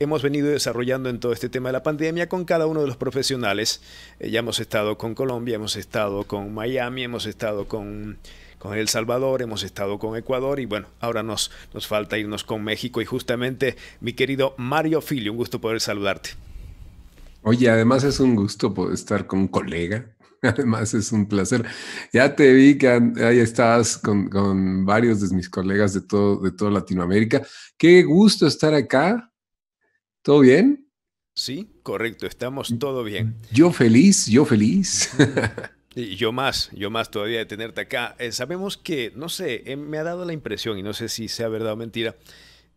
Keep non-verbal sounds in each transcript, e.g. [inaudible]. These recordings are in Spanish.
hemos venido desarrollando en todo este tema de la pandemia con cada uno de los profesionales. Eh, ya hemos estado con Colombia, hemos estado con Miami, hemos estado con, con, El Salvador, hemos estado con Ecuador y bueno, ahora nos, nos falta irnos con México y justamente mi querido Mario Filio, un gusto poder saludarte. Oye, además es un gusto poder estar con un colega. [laughs] Además es un placer. Ya te vi que ahí estás con, varios de mis colegas de, todo, de toda Latinoamérica. Qué gusto estar acá ¿Todo bien? Sí, correcto, estamos mm, todo bien. Mm, yo feliz, yo feliz. [laughs] Y yo más, yo más todavía de tenerte acá. Eh, sabemos que, no sé, eh, me ha dado la impresión, y no sé si sea verdad o mentira,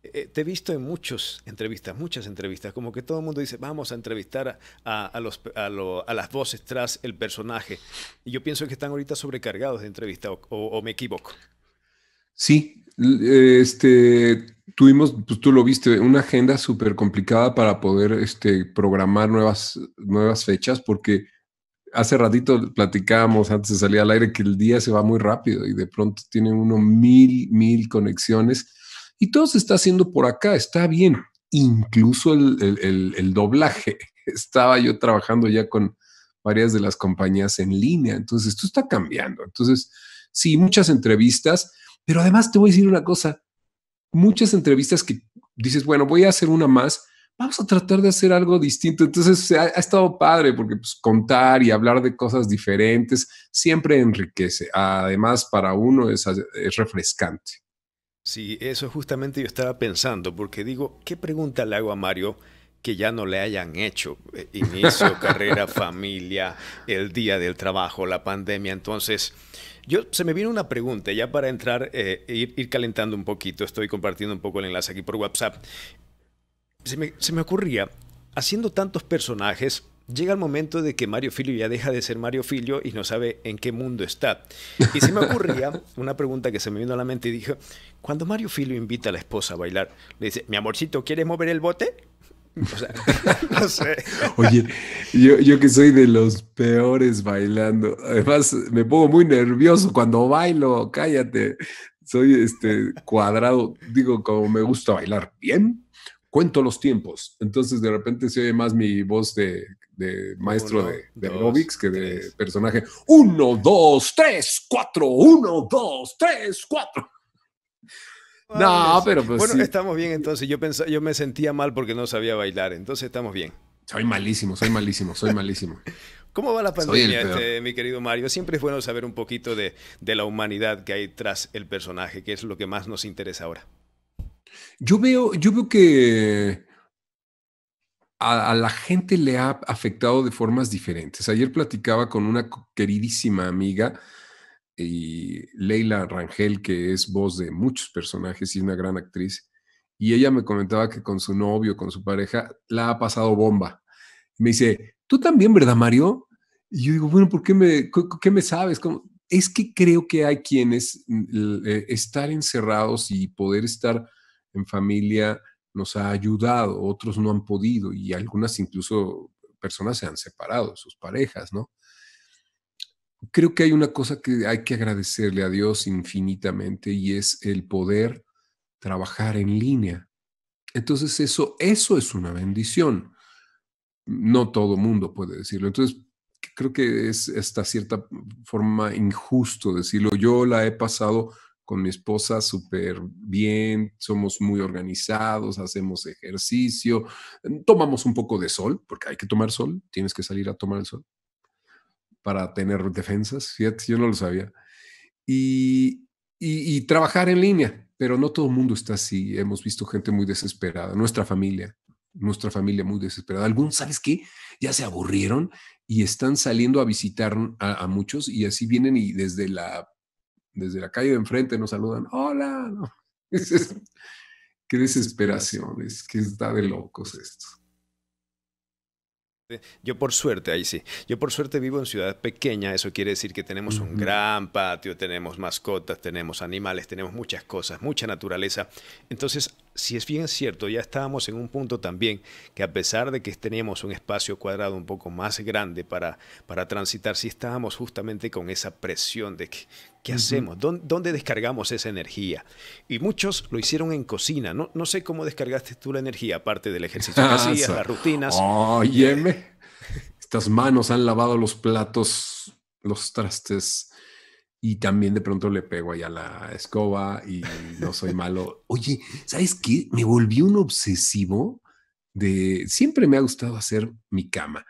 eh, te he visto en muchas entrevistas, muchas entrevistas, como que todo el mundo dice, vamos a entrevistar a, las voces tras el personaje. Y yo pienso que están ahorita sobrecargados de entrevista o me equivoco. Sí, este, tuvimos, pues tú lo viste, una agenda súper complicada para poder este, programar nuevas, nuevas fechas, porque hace ratito platicábamos antes de salir al aire que el día se va muy rápido y de pronto tiene uno mil, mil conexiones y todo se está haciendo por acá, está bien, incluso el, el, el doblaje. [laughs] Estaba yo trabajando ya con varias de las compañías en línea, entonces esto está cambiando. Entonces, sí, muchas entrevistas pero además te voy a decir una cosa, muchas entrevistas que dices, bueno, voy a hacer una más, vamos a tratar de hacer algo distinto. Entonces ha, ha estado padre porque pues, contar y hablar de cosas diferentes siempre enriquece. Además, para uno es, es refrescante. Sí, eso justamente yo estaba pensando, porque digo, ¿qué pregunta le hago a Mario? que ya no le hayan hecho eh, inicio, [laughs] carrera, familia, el día del trabajo, la pandemia. Entonces, yo se me vino una pregunta ya para entrar, eh, ir, calentando un poquito. Estoy compartiendo un poco el enlace aquí por WhatsApp. Se me, se me ocurría, haciendo tantos personajes, llega el momento de que Mario Filio ya deja de ser Mario Filio y no sabe en qué mundo está. Y se me ocurría [laughs] una pregunta que se me vino a la mente y dije, cuando Mario Filio invita a la esposa a bailar, le dice, mi amorcito, ¿quieres mover el bote? O sea, [laughs] no sé. Oye, yo, que soy de los peores bailando. Además, me pongo muy nervioso cuando bailo, cállate. Soy este cuadrado, digo, como me gusta bailar bien, cuento los tiempos. Entonces, de repente se oye más mi voz de, maestro de, de que de personaje. Uno, dos, tres, cuatro, uno, dos, tres, cuatro. No, pero pues Bueno, estamos bien entonces. Yo, pensaba, yo me sentía mal porque no sabía bailar. Entonces estamos bien. Soy malísimo, soy malísimo, soy malísimo. [laughs] ¿Cómo va la pandemia, este, mi querido Mario? Siempre es bueno saber un poquito de, la humanidad que hay tras el personaje, que es lo que más nos interesa ahora. Yo veo, yo que a, a la gente le ha afectado de formas diferentes. Ayer platicaba con una queridísima amiga y Leila Rangel, que es voz de muchos personajes y una gran actriz, y ella me comentaba que con su novio, con su pareja, la ha pasado bomba. Me dice, tú también, ¿verdad, Mario? Y yo digo, bueno, ¿por qué me, qué me sabes? Como Es que creo que hay quienes mm, eh, estar encerrados y poder estar en familia nos ha ayudado, otros no han podido y algunas incluso personas se han separado sus parejas, ¿no? creo que hay una cosa que hay que agradecerle a Dios infinitamente y es el poder trabajar en línea. Entonces eso, eso es una bendición. No todo mundo puede decirlo. Entonces creo que es esta cierta forma injusto decirlo. Yo la he pasado con mi esposa súper bien, somos muy organizados, hacemos ejercicio, tomamos un poco de sol, porque hay que tomar sol, tienes que salir a tomar el sol para tener defensas, fíjate, yo no lo sabía. Y, trabajar en línea, pero no todo el mundo está así. Hemos visto gente muy desesperada, nuestra familia, nuestra familia muy desesperada. Algunos, ¿sabes qué? Ya se aburrieron y están saliendo a visitar a, muchos y así vienen y desde la, desde la calle de enfrente nos saludan, hola. [laughs] qué desesperación, es que está de locos esto. Yo por suerte, ahí sí, yo por suerte vivo en ciudad pequeña, eso quiere decir que tenemos un gran patio, tenemos mascotas, tenemos animales, tenemos muchas cosas, mucha naturaleza. Entonces si es bien cierto, ya estábamos en un punto también que a pesar de que teníamos un espacio cuadrado un poco más grande para, para transitar, sí estábamos justamente con esa presión de que, ¿qué hacemos? ¿Dónde, descargamos esa energía? Y muchos lo hicieron en cocina. No, sé cómo descargaste tú la energía, aparte del ejercicio que ah, hacías, las rutinas. Óyeme, eh, estas manos han lavado los platos, los trastes y también de pronto le pego ahí a la escoba y no soy malo. Oye, ¿sabes qué? Me volví un obsesivo de, siempre me ha gustado hacer mi cama.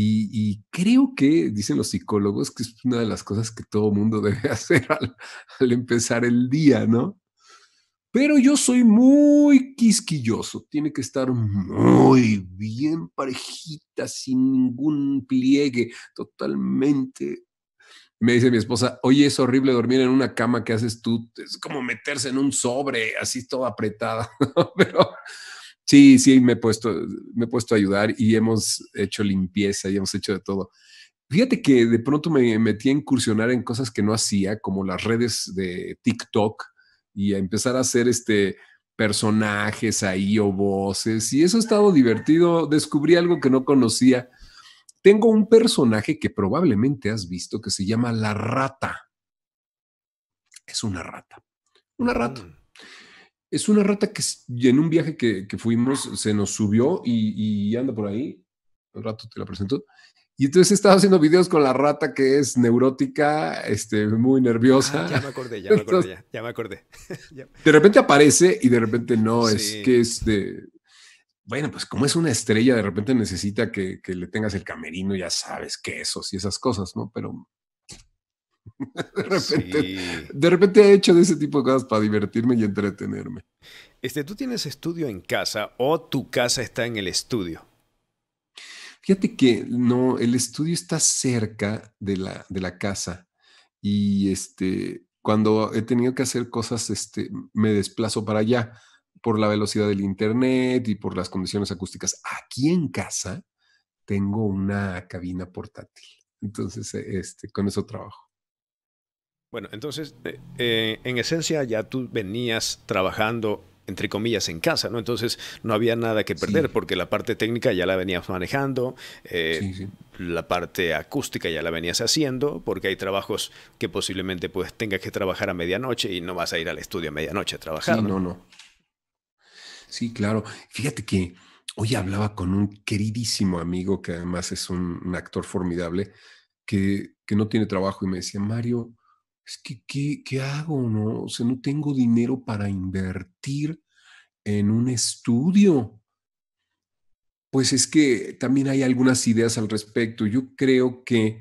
Y, creo que, dicen los psicólogos, que es una de las cosas que todo mundo [laughs] debe hacer al, al empezar el día, ¿no? Pero yo soy muy quisquilloso, tiene que estar muy bien parejita, sin ningún pliegue, totalmente me dice mi esposa, oye, es horrible dormir en una cama que haces tú, es como meterse en un sobre, así todo apretada, [laughs] pero sí, sí, me he, puesto, me he puesto a ayudar y hemos hecho limpieza y hemos hecho de todo. Fíjate que de pronto me metí a incursionar en cosas que no hacía, como las redes de TikTok y a empezar a hacer este personajes ahí o voces y eso ha estado divertido. Descubrí algo que no conocía tengo un personaje que probablemente has visto que se llama la rata. Es una rata. Una rata. Mm. Es una rata que en un viaje que, que fuimos se nos subió y, anda por ahí. Un rato te la presento. Y entonces estaba haciendo videos con la rata que es neurótica, este, muy nerviosa. Ah, ya me acordé, ya me [laughs] acordé, [laughs] de repente aparece y de repente no, es que es de, bueno, pues como es una estrella, de repente necesita que, le tengas el camerino, ya sabes, quesos y esas cosas, ¿no? Pero [laughs] de repente, de repente he hecho de ese tipo de cosas para divertirme y entretenerme. Este, ¿tú tienes estudio en casa o tu casa está en el estudio? Fíjate que no, el estudio está cerca de la, de la casa y este, cuando he tenido que hacer cosas, este, me desplazo para allá por la velocidad del internet y por las condiciones acústicas. Aquí en casa tengo una cabina portátil. Entonces, e, este, con eso trabajo. Bueno, entonces, eh, eh, en esencia ya tú venías trabajando entre comillas, en casa, ¿no? Entonces no había nada que perder porque la parte técnica ya la venías manejando, eh, la parte acústica ya la venías haciendo, porque hay trabajos que posiblemente pues tengas que trabajar a medianoche y no vas a ir al estudio a medianoche a trabajar. ¿no? no. Sí, claro. Fíjate que hoy hablaba con un queridísimo amigo que además es un, actor formidable que, no tiene trabajo y me decía, Mario, es que ¿qué, ¿qué, hago? No? O no tengo dinero para invertir en un estudio. Pues es que también hay algunas ideas al respecto. Yo creo que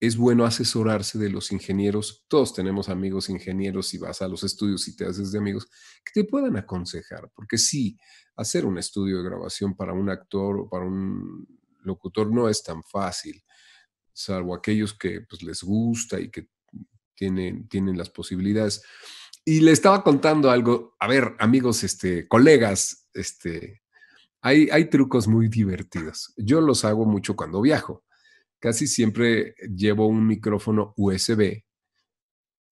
es bueno asesorarse de los ingenieros. Todos tenemos amigos ingenieros y vas a los estudios y te haces de amigos que te puedan aconsejar, porque sí, hacer un estudio de grabación para un actor o para un locutor no es tan fácil, salvo aquellos que pues, les gusta y que tienen, tienen las posibilidades. Y le estaba contando algo, a ver, amigos, este, colegas, este, hay, hay trucos muy divertidos. Yo los hago mucho cuando viajo casi siempre llevo un micrófono USB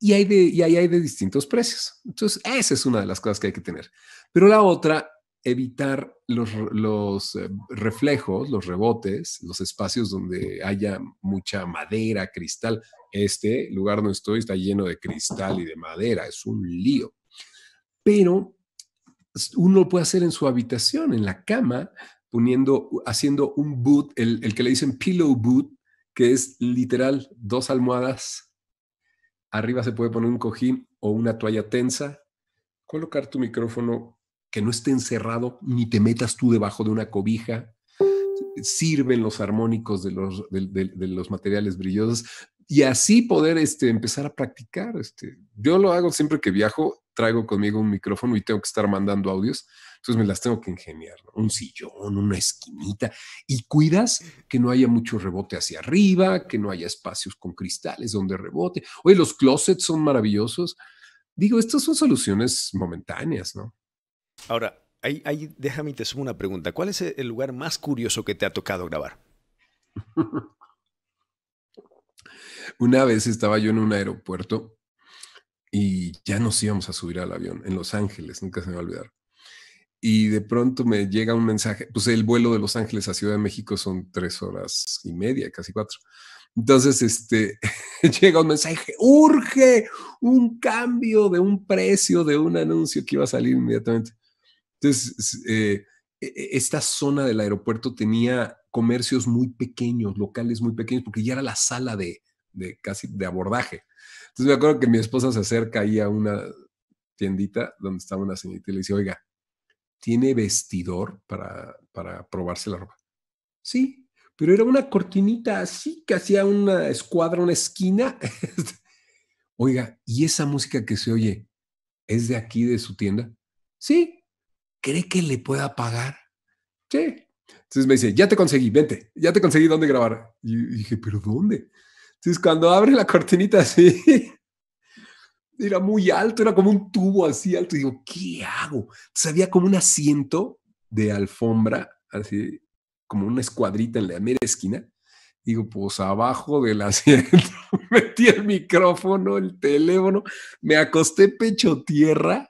y, hay ahí hay de distintos precios. Entonces, esa es una de las cosas que hay que tener. Pero la otra, evitar los, eh, reflejos, los rebotes, los espacios donde haya mucha madera, cristal. Este lugar donde estoy está lleno de cristal y de madera, es un lío. Pero uno lo puede hacer en su habitación, en la cama, poniendo, haciendo un boot, el, el que le dicen pillow boot, que es literal dos almohadas. Arriba se puede poner un cojín o una toalla tensa. Colocar tu micrófono que no esté encerrado ni te metas tú debajo de una cobija. Sirven los armónicos de los, los materiales brillosos y así poder este, empezar a practicar. Este. Yo lo hago siempre que viajo traigo conmigo un micrófono y tengo que estar mandando audios, entonces me las tengo que ingeniar, ¿no? un sillón, una esquinita, y cuidas que no haya mucho rebote hacia arriba, que no haya espacios con cristales donde rebote. Oye, los closets son maravillosos. Digo, estas son soluciones momentáneas, ¿no? Ahora, ahí, déjame te sumo una pregunta. ¿Cuál es el lugar más curioso que te ha tocado grabar? [laughs] una vez estaba yo en un aeropuerto y ya nos íbamos a subir al avión en Los Ángeles, nunca se me va a olvidar. Y de pronto me llega un mensaje, pues el vuelo de Los Ángeles a Ciudad de México son tres horas y media, casi cuatro. Entonces, este, [laughs] llega un mensaje, urge un cambio de un precio, de un anuncio que iba a salir inmediatamente. Entonces, eh, e, e, esta zona del aeropuerto tenía comercios muy pequeños, locales muy pequeños, porque ya era la sala de casi de abordaje. Entonces me acuerdo que mi esposa se acerca ahí a una tiendita donde estaba una señorita y le dice, oiga, ¿tiene vestidor para, para probarse la ropa? Sí, pero era una cortinita así que hacía una escuadra, una esquina. [laughs] oiga, ¿y esa música que se oye es de aquí, de su tienda? Sí, ¿cree que le pueda pagar? Sí. Entonces me dice, ya te conseguí, vente, ya te conseguí dónde grabar. Y, y dije, ¿pero dónde? Entonces, cuando abre la cortinita así, [laughs] era muy alto, era como un tubo así alto. Y digo, ¿qué hago? Entonces había como un asiento de alfombra, así como una escuadrita en la mera esquina. Digo, pues abajo del asiento [laughs] metí el micrófono, el teléfono, me acosté pecho tierra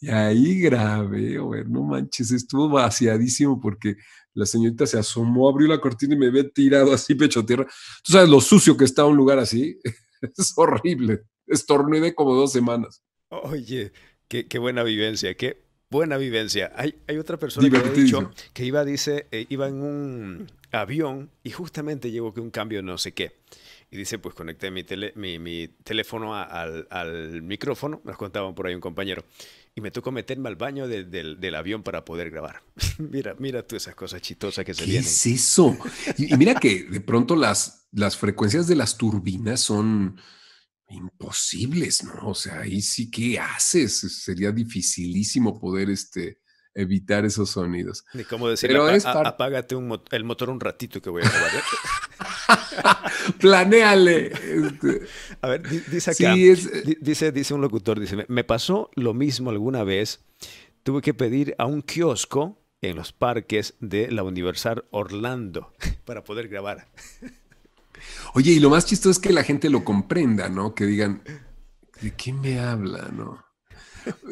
y ahí grabé. ver, no manches, estuvo vaciadísimo porque la señorita se asomó, abrió la cortina y me ve tirado así pecho a tierra. Tú sabes lo sucio que está un lugar así. [laughs] es horrible. de como dos semanas. Oye, qué, buena vivencia, qué buena vivencia. Hay, otra persona que ha dicho que iba, dice, eh, iba en un avión y justamente llegó que un cambio no sé qué. Y dice, pues conecté mi, teléfono al, micrófono, nos contaban por ahí un compañero y me tocó meterme al baño del avión para poder grabar. [laughs] mira, mira tú esas cosas chistosas que se ¿Qué Es eso. Y, mira que de pronto las, las frecuencias de las turbinas son imposibles, ¿no? O sea, ahí sí, ¿qué haces? Sería dificilísimo poder este, evitar esos sonidos. Ni cómo decir, apágate el motor un ratito que voy a grabar. ¿eh? [laughs] [laughs] Planéale. Este. A ver, dice acá. Eh, dice, un locutor, dice, me pasó lo mismo alguna vez. Tuve que pedir a un kiosco en los parques de la Universal Orlando [laughs] para poder grabar. Oye, y lo más chisto es que la gente lo comprenda, ¿no? Que digan, ¿de qué me habla, no?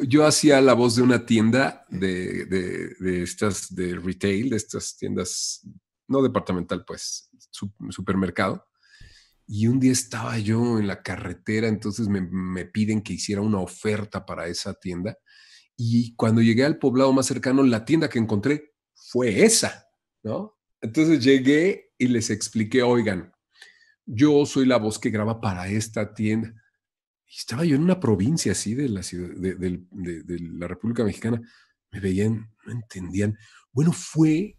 Yo hacía la voz de una tienda de, de estas de retail, de estas tiendas, no departamental, pues, supermercado. Y un día estaba yo en la carretera, entonces me, piden que hiciera una oferta para esa tienda. Y cuando llegué al poblado más cercano, la tienda que encontré fue esa, ¿no? Entonces llegué y les expliqué, oigan, yo soy la voz que graba para esta tienda. Y estaba yo en una provincia así de la, de, de la República Mexicana. Me veían, no entendían. Bueno, fue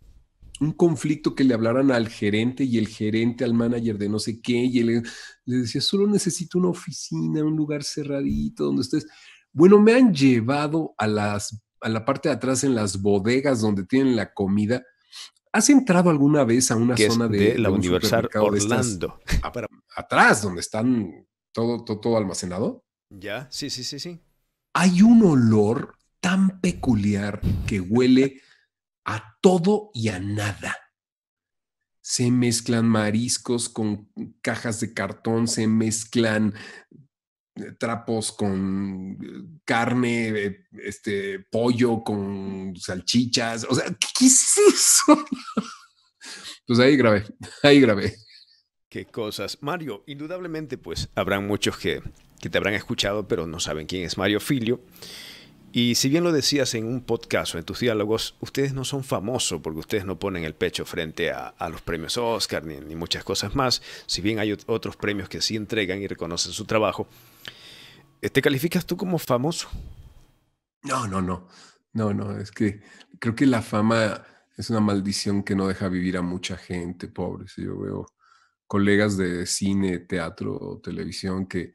un conflicto que le hablaran al gerente y el gerente al manager de no sé qué, y él le decía, solo necesito una oficina, un lugar cerradito donde estés. Bueno, me han llevado a, las, a la parte de atrás en las bodegas donde tienen la comida. ¿Has entrado alguna vez a una zona de, de, la de Universal Orlando? Ah, atrás, donde están todo, todo, todo almacenado. Ya, sí, sí, sí, sí. Hay un olor tan peculiar que huele a todo y a nada. Se mezclan mariscos con cajas de cartón, se mezclan eh, trapos con eh, carne, eh, este, pollo con salchichas. O sea, ¿qué es eso? [laughs] Pues ahí grabé, ahí grabé. Qué cosas. Mario, indudablemente, pues habrán muchos que, que te habrán escuchado, pero no saben quién es Mario Filio. Y si bien lo decías en un podcast o en tus diálogos, ustedes no son famosos porque ustedes no ponen el pecho frente a, los premios Oscar ni, ni, muchas cosas más. Si bien hay otros premios que sí entregan y reconocen su trabajo, eh, ¿te calificas tú como famoso? No, no, no. No, no, es que creo que la fama es una maldición que no deja vivir a mucha gente, pobre. Si yo veo colegas de cine, teatro o televisión que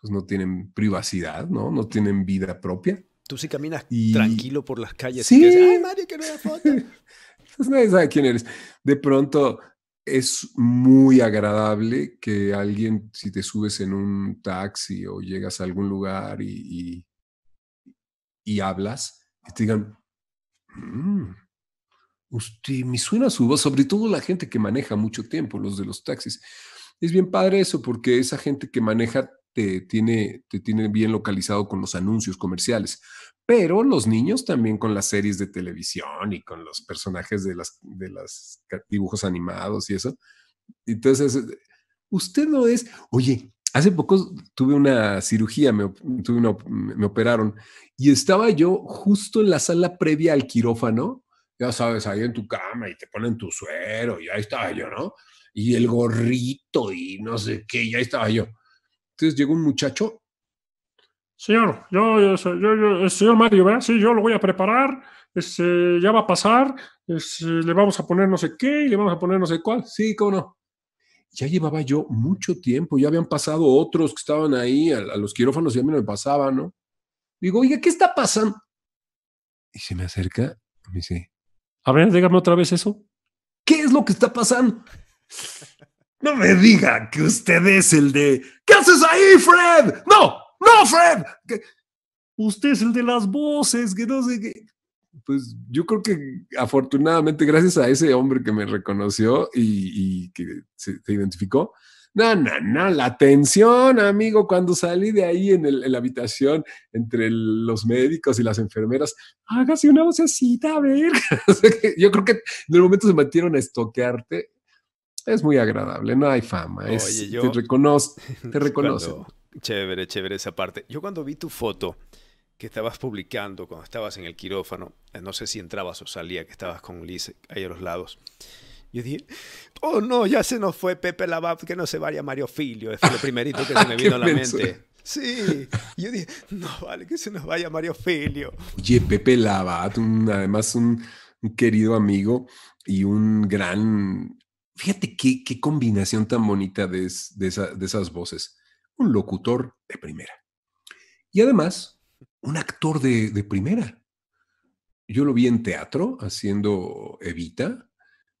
pues, no tienen privacidad, ¿no? No tienen vida propia Tú sí caminas tranquilo por las calles. Sí. Y Ay, Mario, que foto. [laughs] Entonces nadie sabe quién eres. De pronto es muy agradable que alguien, si te subes en un taxi o llegas a algún lugar y, hablas, y te digan, mm, usted me suena su voz, sobre todo la gente que maneja mucho tiempo, los de los taxis. Es bien padre eso, porque esa gente que maneja te tiene, te tiene bien localizado con los anuncios comerciales. Pero los niños también con las series de televisión y con los personajes de los de las dibujos animados y eso. Entonces, usted no es, oye, hace poco tuve una cirugía, me, tuve una, me operaron y estaba yo justo en la sala previa al quirófano, ya sabes, ahí en tu cama y te ponen tu suero y ahí estaba yo, ¿no? Y el gorrito y no sé qué, y ahí estaba yo. Entonces llegó un muchacho. Señor, yo, yo, yo, yo señor Mario, ¿verdad? Sí, yo lo voy a preparar, este, ya va a pasar, este, le vamos a poner no sé qué y le vamos a poner no sé cuál. Sí, cómo no ya llevaba yo mucho tiempo, ya habían pasado otros que estaban ahí, a, los quirófanos y a mí no me pasaba, ¿no? Digo, oiga, ¿qué está pasando? Y se me acerca y me dice, a ver, dígame otra vez eso. ¿Qué es lo que está pasando? No me diga que usted es el de ¿Qué haces ahí, Fred? No, no, Fred. Usted es el de las voces, que no sé qué. Pues yo creo que afortunadamente, gracias a ese hombre que me reconoció y, que se, identificó, no, no, no, la atención, amigo, cuando salí de ahí en, la habitación entre los médicos y las enfermeras, hágase una vocecita, a ver. [laughs] yo creo que en el momento se metieron a estoquearte es muy agradable, no hay fama, te reconozco. [laughs] te Chévere, chévere esa parte. Yo cuando vi tu foto que estabas publicando cuando estabas en el quirófano, eh, no sé si entrabas o salía, que estabas con Liz ahí a los lados. Yo dije, oh no, ya se nos fue Pepe Lavat que no se vaya Mario Filio. es lo primerito que se me [laughs] ah, vino a la mente. Sí, yo dije, no vale, que se nos vaya Mario Filio. Oye, Pepe Lavat además un, un querido amigo y un gran Fíjate qué, combinación tan bonita de, esas voces. Un locutor de primera. Y además, un actor de, de, primera. Yo lo vi en teatro haciendo Evita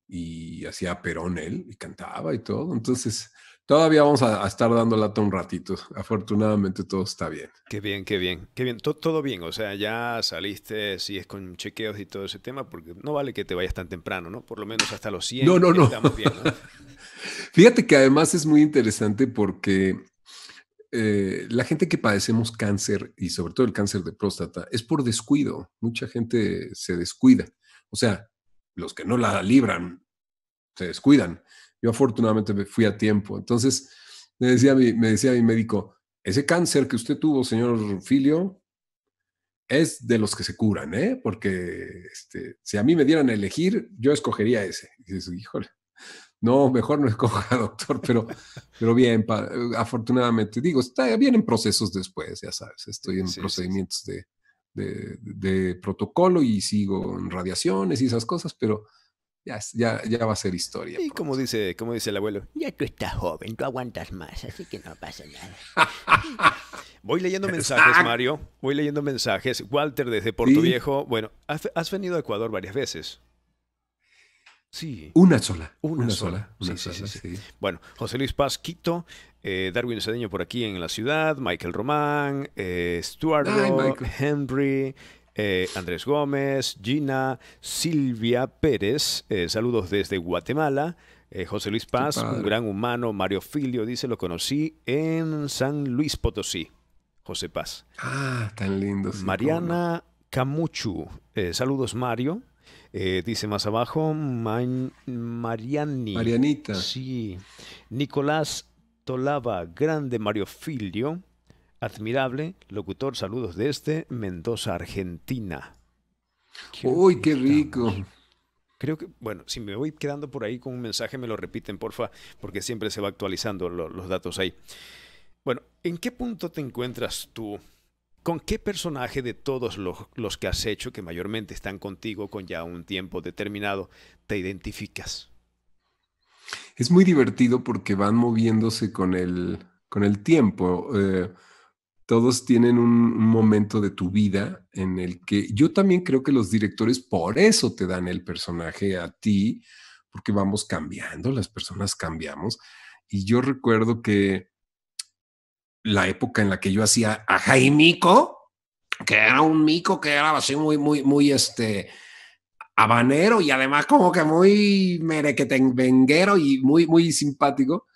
y hacía Perón él y cantaba y todo. Entonces, Todavía vamos a, estar dando lata un ratito. Afortunadamente todo está bien. Qué bien, qué bien, qué bien. Todo, bien. O sea, ya saliste, si es con chequeos y todo ese tema, porque no vale que te vayas tan temprano, ¿no? Por lo menos hasta los 100. No, no, no. [laughs] Fíjate que además es muy interesante porque eh, la gente que padecemos cáncer y sobre todo el cáncer de próstata es por descuido. Mucha gente se descuida. O sea, los que no la libran se descuidan. Yo afortunadamente me fui a tiempo. Entonces, me decía mi, me decía mi médico, ese cáncer que usted tuvo, señor Filio, es de los que se curan, ¿eh? Porque este, si a mí me dieran a elegir, yo escogería ese. Y híjole, no, mejor no escoja, [laughs] doctor, pero, pero bien, afortunadamente, digo, está, bien en procesos después, ya sabes, estoy en procedimientos de, protocolo y sigo en radiaciones y esas cosas, pero ya, va a ser historia. Y como dice, como dice el abuelo, ya tú estás joven, tú aguantas más, así que no pasa nada. [laughs] Voy leyendo mensajes, Mario. Voy leyendo mensajes. Walter desde Puerto Viejo. Bueno, has, venido a Ecuador varias veces. Sí. Una sola. Una, sola. Sí, sí, sí, bueno, José Luis Paz, Quito. Eh, Darwin Sedeño por aquí en la ciudad. Michael Román. Eh, Stuart, Henry. Eh, Andrés Gómez, Gina, Silvia Pérez, eh, saludos desde Guatemala. Eh, José Luis Paz, un gran humano. Mario Filio dice, lo conocí en San Luis Potosí. José Paz. Ah, tan lindo. Mariana Camuchu, saludos Mario. dice más abajo, Mariani. Marianita. Sí. Nicolás Tolaba, grande Mario Filio admirable locutor. Saludos desde este, Mendoza, Argentina. ¡Uy, qué rico! Creo que, bueno, si me voy quedando por ahí con un mensaje, me lo repiten, porfa, porque siempre se va actualizando los datos ahí. Bueno, ¿en qué punto te encuentras tú? ¿Con qué personaje de todos los, que has hecho, que mayormente están contigo con ya un tiempo determinado, te identificas? Es muy divertido porque van moviéndose con el, con el tiempo. Eh, todos tienen un, momento de tu vida en el que yo también creo que los directores por eso te dan el personaje a ti, porque vamos cambiando, las personas cambiamos. Y yo recuerdo que la época en la que yo hacía a Mico, que era un mico que era así muy, muy, muy este habanero y además como que muy merequetenguero y muy, muy simpático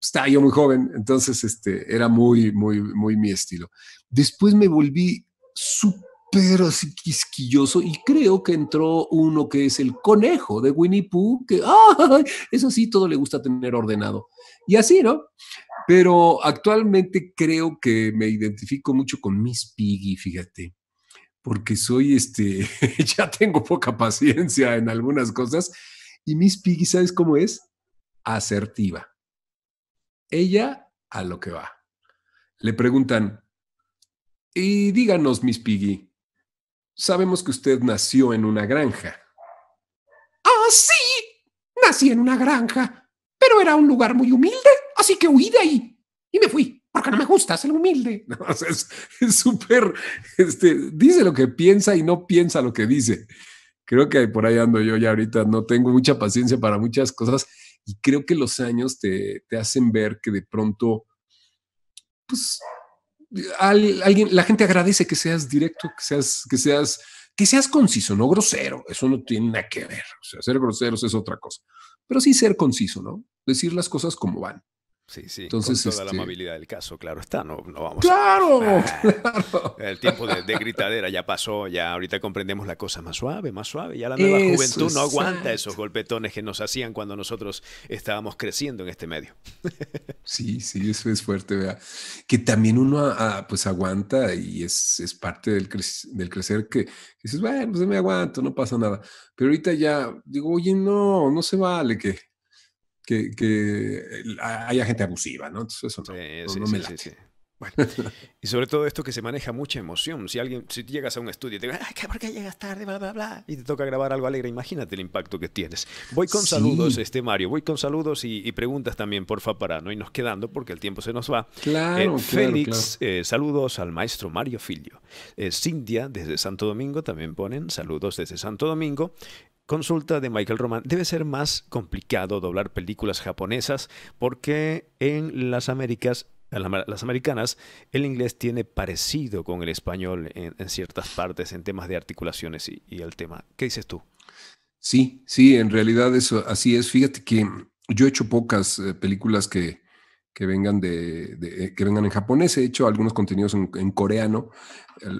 estaba yo muy joven, entonces este, era muy, muy, muy mi estilo. Después me volví súper así quisquilloso y creo que entró uno que es el conejo de Winnie Pooh, que ¡ah! [laughs] eso sí, todo le gusta tener ordenado. Y así, ¿no? Pero actualmente creo que me identifico mucho con Miss Piggy, fíjate porque soy este, [laughs] ya tengo poca paciencia en algunas cosas. Y Miss Piggy, ¿sabes cómo es? Asertiva. Ella a lo que va. Le preguntan, y díganos, Miss Piggy, sabemos que usted nació en una granja. Ah, sí, nací en una granja, pero era un lugar muy humilde, así que huí de ahí y me fui porque no me gusta ser humilde. [laughs] es súper, este, dice lo que piensa y no piensa lo que dice. Creo que por ahí ando yo ya ahorita, no tengo mucha paciencia para muchas cosas y creo que los años te, hacen ver que de pronto, pues, alguien, la gente agradece que seas directo, que seas, que seas, que seas conciso, no grosero. Eso no tiene nada que ver. O sea, ser groseros es otra cosa. Pero sí ser conciso, ¿no? Decir las cosas como van. Sí, sí. Entonces, con toda la este amabilidad del caso, claro está, no, no vamos. ¡Claro! A... [laughs] Ah, ¡Claro! El tiempo de, gritadera ya pasó, ya ahorita comprendemos la cosa más suave, más suave. Ya la nueva juventud no aguanta esos golpetones que nos hacían cuando nosotros estábamos creciendo en este medio. [laughs] Sí, sí, eso es fuerte, ¿verdad? Que también uno pues aguanta y es, es parte del, del crecer que, dices, bueno, pues me aguanto, no pasa nada. Pero ahorita ya digo, oye, no, no se vale que que, haya gente abusiva, ¿no? eso no, bueno, y sobre todo esto que se maneja mucha emoción. Si alguien, si llegas a un estudio y te dicen, ¿por qué llegas tarde? y te toca grabar algo alegre, imagínate el impacto que tienes. Voy con saludos, este Mario, voy con saludos y, preguntas también, porfa, para no irnos quedando porque el tiempo se nos va. Claro. Eh, Félix, eh, saludos al maestro Mario Filio. Eh, Cintia, desde Santo Domingo, también ponen saludos desde Santo Domingo. Consulta de Michael Roman. Debe ser más complicado doblar películas japonesas porque en las Américas las americanas, el inglés tiene parecido con el español en, ciertas partes, en temas de articulaciones y, y, el tema. ¿Qué dices tú? Sí, sí, en realidad eso así es. Fíjate que yo he hecho pocas eh, películas que, que vengan, de, eh, que vengan en japonés. He hecho algunos contenidos en, coreano,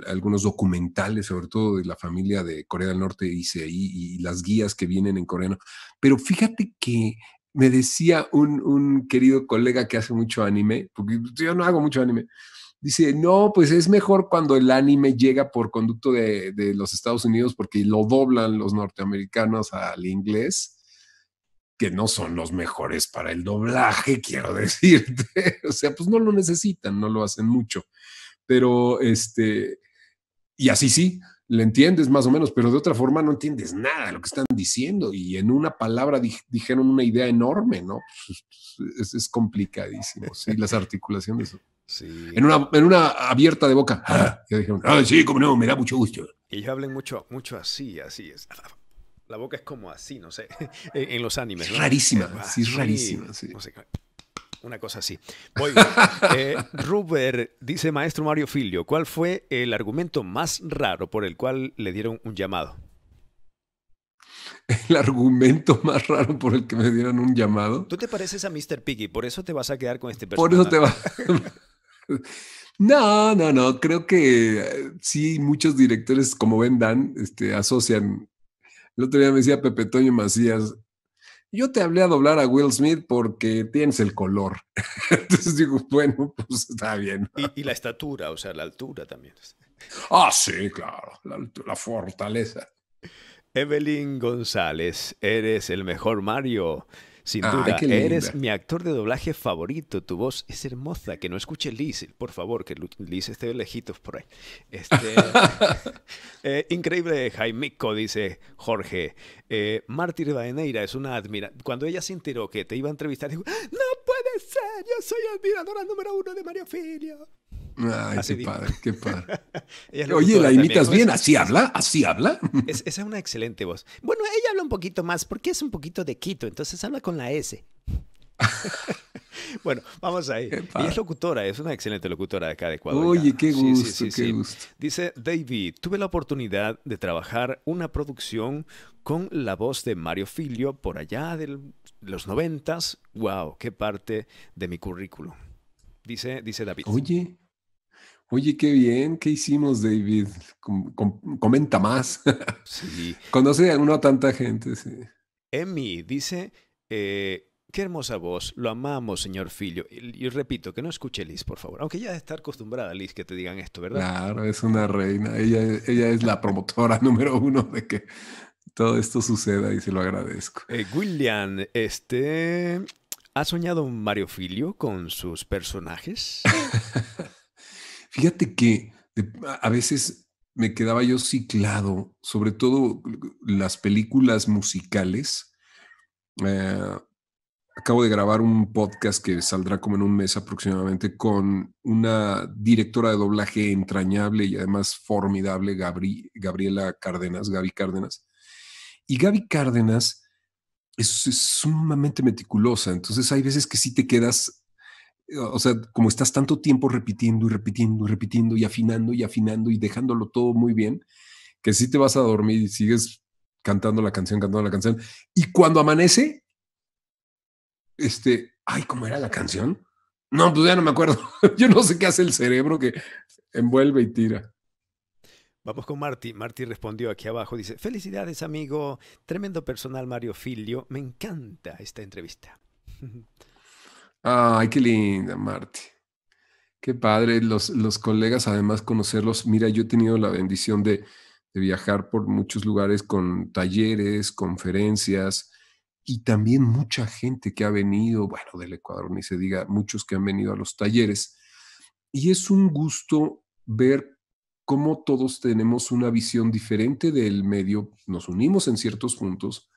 algunos documentales, sobre todo de la familia de Corea del Norte, y las guías que vienen en coreano. Pero fíjate que me decía un, querido colega que hace mucho anime, porque yo no hago mucho anime, dice, no, pues es mejor cuando el anime llega por conducto de, de los Estados Unidos porque lo doblan los norteamericanos al inglés que no son los mejores para el doblaje, quiero [laughs] decirte. o sea, pues no lo necesitan, no lo hacen mucho. Pero este, y así sí, le entiendes más o menos, pero de otra forma no entiendes nada de lo que están diciendo. Y en una palabra dijeron una idea enorme, ¿no? Pues, pues, es, complicadísimo, sí, las articulaciones. [laughs] Sí. En, una, en una abierta de boca. Ah, ya dijeron, sí, como no, me da mucho gusto. Y ya hablen mucho, mucho así, así es. La boca es como así, no sé, [laughs] en los animes. Es Rarísima, sí, sí, rarísima. una cosa así. Voy [laughs] eh, Ruber dice, maestro Mario Filio, ¿cuál fue el argumento más raro por el cual le dieron un llamado? el argumento más raro por el que me dieron un llamado. Tú te pareces a Mr. Piggy, por eso te vas a quedar con este personaje. Por eso te vas. [laughs] no, no, no. Creo que eh, sí, muchos directores, como ven, Dan, este, asocian el otro día me decía Pepe Toño Macías, yo te hablé a doblar a Will Smith porque tienes el color. [laughs] Entonces digo, bueno, pues está bien. Y, la estatura, o sea, la altura también. Ah, sí, claro, la fortaleza. Evelyn González, eres el mejor Mario. Sin ah, duda, eres mi actor de doblaje favorito. Tu voz es hermosa. Que no escuche Liz, por favor, que Liz esté lejitos por ahí. Este, [laughs] eh, increíble, Jaimico, dice Jorge. Eh, Mártir Baeneira es una admira. Cuando ella se enteró que te iba a entrevistar, dijo: ¡No puede ser! Yo soy admiradora número uno de Mario Filio. Ay, qué padre, qué padre. [laughs] Oye, ¿la imitas bien? ¿Así habla? ¿Así habla? [laughs] esa es una excelente voz. Bueno, ella habla un poquito más porque es un poquito de Quito, entonces habla con la S. [laughs] bueno, vamos ahí. Y es locutora, es una excelente locutora de acá de Ecuador. Oye, qué gusto, qué gusto. Dice David, tuve la oportunidad de trabajar una producción con la voz de Mario Filio por allá de los noventas. Wow, qué parte de mi currículum. Dice, dice David. Oye, Oye, qué bien, ¿qué hicimos, David? comenta más. [laughs] sí. Conoce a uno a tanta gente, sí. Emi dice, eh, qué hermosa voz, lo amamos, señor Filio. Y, repito, que no escuche Liz, por favor. Aunque ya está acostumbrada, Liz, que te digan esto, ¿verdad? Claro, es una reina. Ella, ella es la promotora [laughs] número uno de que todo esto suceda y se lo agradezco. Eh, William, este... ¿Ha soñado Mario Filio con sus personajes? [laughs] Fíjate que eh, a veces me quedaba yo ciclado, sobre todo las películas musicales. Eh, acabo de grabar un podcast que saldrá como en un mes aproximadamente con una directora de doblaje entrañable y además formidable, Gabriela Cárdenas, Gaby Cárdenas. Y Gaby Cárdenas es, es sumamente meticulosa, entonces hay veces que sí te quedas o sea, como estás tanto tiempo repitiendo y repitiendo y repitiendo y afinando y afinando y dejándolo todo muy bien, que si te vas a dormir y sigues cantando la canción, cantando la canción. Y cuando amanece, este, ay, ¿cómo era la canción? No, pues ya no me acuerdo. [laughs] Yo no sé qué hace el cerebro que envuelve y tira. Vamos con Marty. Marty respondió aquí abajo, dice, felicidades amigo, tremendo personal Mario Filio, me encanta esta entrevista. [laughs] Ay, qué linda, Marte. Qué padre, los, colegas, además conocerlos. Mira, yo he tenido la bendición de, de viajar por muchos lugares con talleres, conferencias y también mucha gente que ha venido, bueno, del Ecuador, ni se diga, muchos que han venido a los talleres. Y es un gusto ver cómo todos tenemos una visión diferente del medio, nos unimos en ciertos puntos,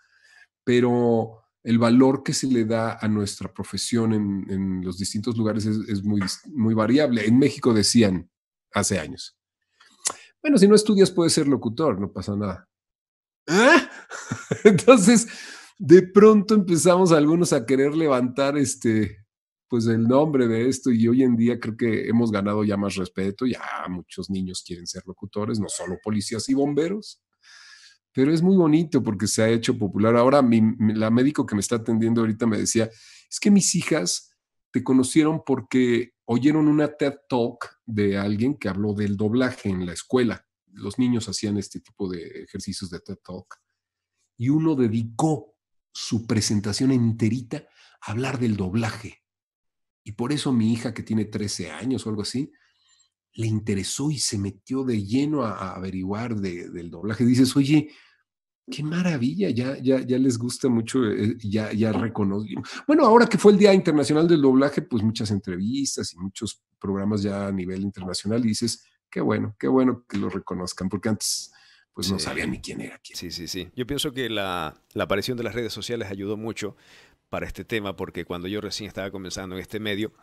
pero el valor que se le da a nuestra profesión en, los distintos lugares es, muy, muy variable. En México decían hace años, bueno, si no estudias puedes ser locutor, no pasa nada. ¿Eh? [laughs] Entonces, de pronto empezamos algunos a querer levantar este, pues el nombre de esto y hoy en día creo que hemos ganado ya más respeto, ya muchos niños quieren ser locutores, no solo policías y bomberos pero es muy bonito porque se ha hecho popular. Ahora mi, la médico que me está atendiendo ahorita me decía, es que mis hijas te conocieron porque oyeron una TED Talk de alguien que habló del doblaje en la escuela. Los niños hacían este tipo de ejercicios de TED Talk. Y uno dedicó su presentación enterita a hablar del doblaje. Y por eso mi hija, que tiene 13 años o algo así, le interesó y se metió de lleno a, averiguar del doblaje. Dices, oye, qué maravilla, ya, ya, les gusta mucho, eh, ya, ya Bueno, ahora que fue el Día Internacional del Doblaje, pues muchas entrevistas y muchos programas ya a nivel internacional, y dices, qué bueno, qué bueno que lo reconozcan, porque antes pues no sabían ni quién era quién. Sí, sí, sí. Yo pienso que la, la aparición de las redes sociales ayudó mucho para este tema, porque cuando yo recién estaba comenzando en este medio,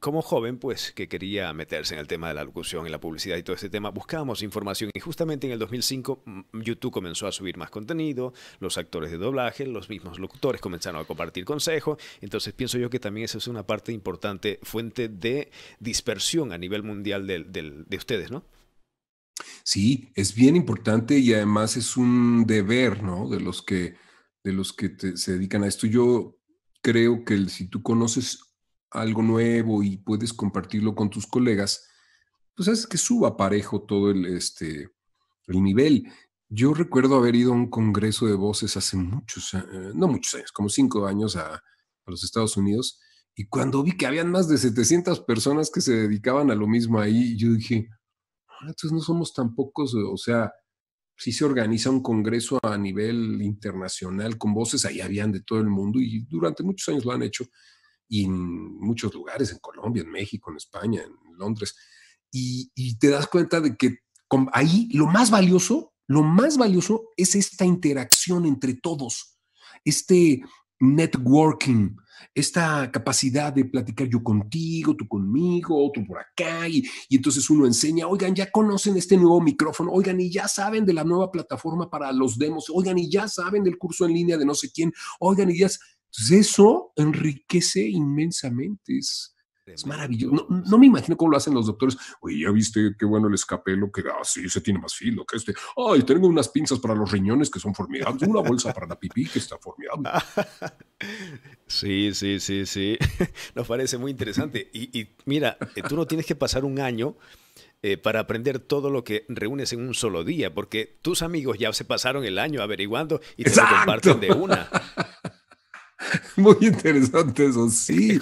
como joven, pues, que quería meterse en el tema de la locución y la publicidad y todo ese tema, buscábamos información y justamente en el 2005 mm, YouTube comenzó a subir más contenido, los actores de doblaje, los mismos locutores comenzaron a compartir consejos, entonces pienso yo que también esa es una parte importante, fuente de dispersión a nivel mundial de, ustedes, ¿no? Sí, es bien importante y además es un deber, ¿no? De los que, de los que se dedican a esto. Yo creo que si tú conoces algo nuevo y puedes compartirlo con tus colegas, pues hace que suba parejo todo el, este, el nivel. Yo recuerdo haber ido a un congreso de voces hace muchos, eh, no muchos años, como cinco años a, a, los Estados Unidos, y cuando vi que habían más de 700 personas que se dedicaban a lo mismo ahí, yo dije, ah, entonces no somos tan pocos, o sea, si se organiza un congreso a nivel internacional con voces, ahí habían de todo el mundo y durante muchos años lo han hecho, y en muchos lugares, en Colombia, en México, en España, en Londres, y, te das cuenta de que ahí lo más valioso, lo más valioso es esta interacción entre todos, este networking, esta capacidad de platicar yo contigo, tú conmigo, tú por acá, y, y, entonces uno enseña, oigan, ya conocen este nuevo micrófono, oigan, y ya saben de la nueva plataforma para los demos, oigan, y ya saben del curso en línea de no sé quién, oigan, y ya... saben eso enriquece inmensamente, es, maravilloso. No, me imagino cómo lo hacen los doctores. Oye, ya viste qué bueno el escapelo que da. Ah, sí, se tiene más filo que este. Ay, tengo unas pinzas para los riñones que son formidables. Una bolsa para la pipí que está formidable. [laughs] Sí, sí, sí, sí. [laughs] Nos parece muy interesante. Y, y mira, eh, tú no tienes que pasar un año. Eh, para aprender todo lo que reúnes en un solo día, porque tus amigos ya se pasaron el año averiguando y te lo comparten de una. [laughs] [laughs] Muy interesante eso, sí.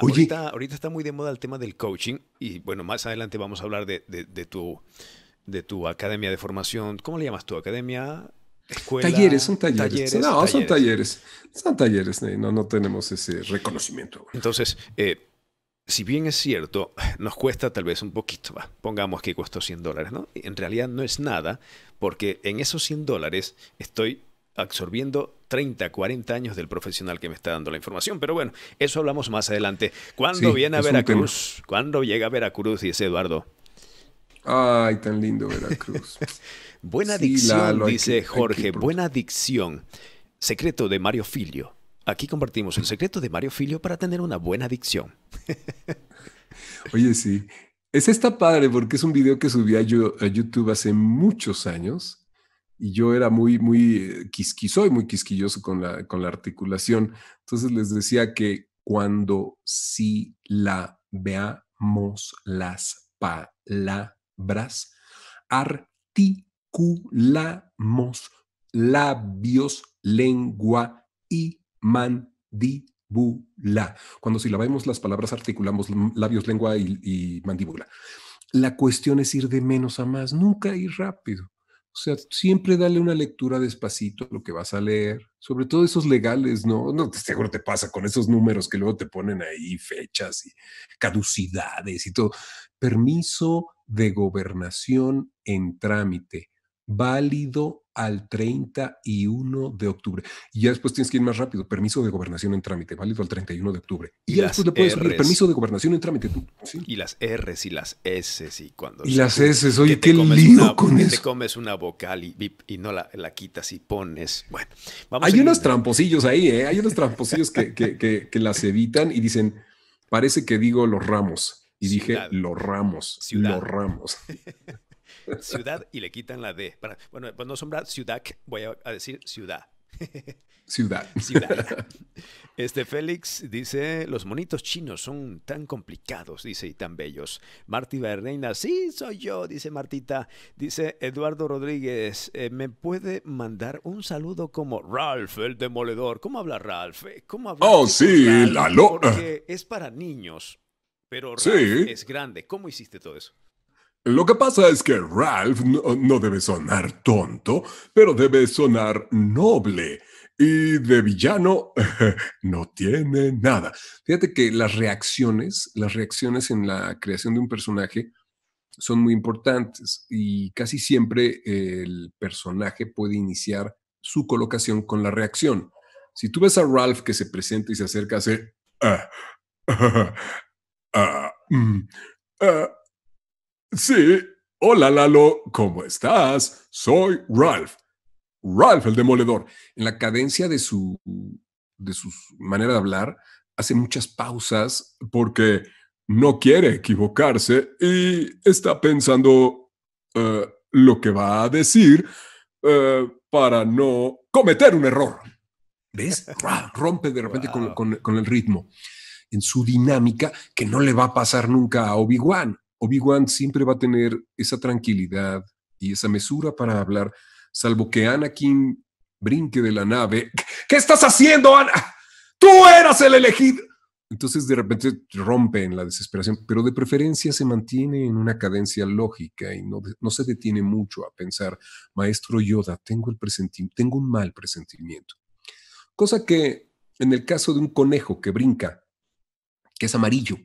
Ahorita, está muy de moda el tema del coaching. Y bueno, más adelante vamos a hablar de, de, tu, academia de formación. ¿Cómo le llamas tu academia? Escuela, talleres, son talleres. no, son talleres. Son talleres, eh, no, no tenemos ese reconocimiento. Entonces, eh, si bien es cierto, nos cuesta tal vez un poquito, va, pongamos que cuesta 100 dólares, ¿no? En realidad no es nada, porque en esos 100 dólares estoy absorbiendo 30, 40 años del profesional que me está dando la información. Pero bueno, eso hablamos más adelante. ¿Cuándo viene a Veracruz? ¿Cuándo llega a Veracruz? Dice Eduardo. Ay, tan lindo Veracruz. [laughs] Buena adicción, dice Jorge. Buena adicción. Secreto de Mario Filio. Aquí compartimos el secreto de Mario Filio para tener una buena adicción. [laughs] Oye, sí. Es esta padre porque es un video que subí yo, a YouTube hace muchos años y yo era muy, muy eh, quisquiso y muy quisquilloso con la, con la articulación. Entonces les decía que cuando si la veamos las palabras, articulamos labios, lengua y mandíbula. Cuando la vemos las palabras, articulamos labios, lengua y, y mandíbula. La cuestión es ir de menos a más, nunca ir rápido. O sea, siempre dale una lectura despacito lo que vas a leer, sobre todo esos legales, ¿no? No, seguro te pasa con esos números que luego te ponen ahí fechas y caducidades y todo. Permiso de gobernación en trámite, válido al 31 de octubre. Y ya después tienes que ir más rápido. Permiso de gobernación en trámite, válido al 31 de octubre. Y, ya después le puedes subir permiso de gobernación en trámite. Y las R's y las S's y cuando... Y las S's oye, qué lío con eso. Te comes una vocal y, no la, quitas y pones. Bueno, Hay unos tramposillos ahí, ¿eh? Hay unos tramposillos [laughs] que, que, las evitan y dicen, parece que digo los ramos. Y dije, los ramos, los ramos. [laughs] ciudad y le quitan la D. bueno, pues no sombra ciudad, voy a, decir ciudad. Ciudad. Ciudad. [laughs] Este Félix dice, los monitos chinos son tan complicados, dice, y tan bellos. Marti Barreina, sí, soy yo, dice Martita. Dice Eduardo Rodríguez, eh, ¿me puede mandar un saludo como Ralph el Demoledor? ¿Cómo habla Ralph? Eh, ¿Cómo habla Oh, sí, la lo... Porque es para niños, pero es grande. ¿Cómo hiciste todo eso? Lo que pasa es que Ralph no, debe sonar tonto, pero debe sonar noble. Y de villano [laughs] no tiene nada. Fíjate que las reacciones, las reacciones en la creación de un personaje son muy importantes y casi siempre el personaje puede iniciar su colocación con la reacción. Si tú ves a Ralph que se presenta y se acerca, hace... Ah, [laughs] ah, mm, ah, Sí, hola Lalo, ¿cómo estás? Soy Ralph. Ralph el demoledor. En la cadencia de su, de su manera de hablar, hace muchas pausas porque no quiere equivocarse y está pensando eh, lo que va a decir eh, para no cometer un error. ¿Ves? [laughs] Rompe de repente con el ritmo en su dinámica que no le va a pasar nunca a Obi-Wan. Obi-Wan siempre va a tener esa tranquilidad y esa mesura para hablar, salvo que Anakin brinque de la nave. ¿Qué estás haciendo, Ana? Tú eras el elegido. Entonces de repente rompe en la desesperación, pero de preferencia se mantiene en una cadencia lógica y no, no se detiene mucho a pensar, maestro Yoda, tengo, el tengo un mal presentimiento. Cosa que en el caso de un conejo que brinca, que es amarillo,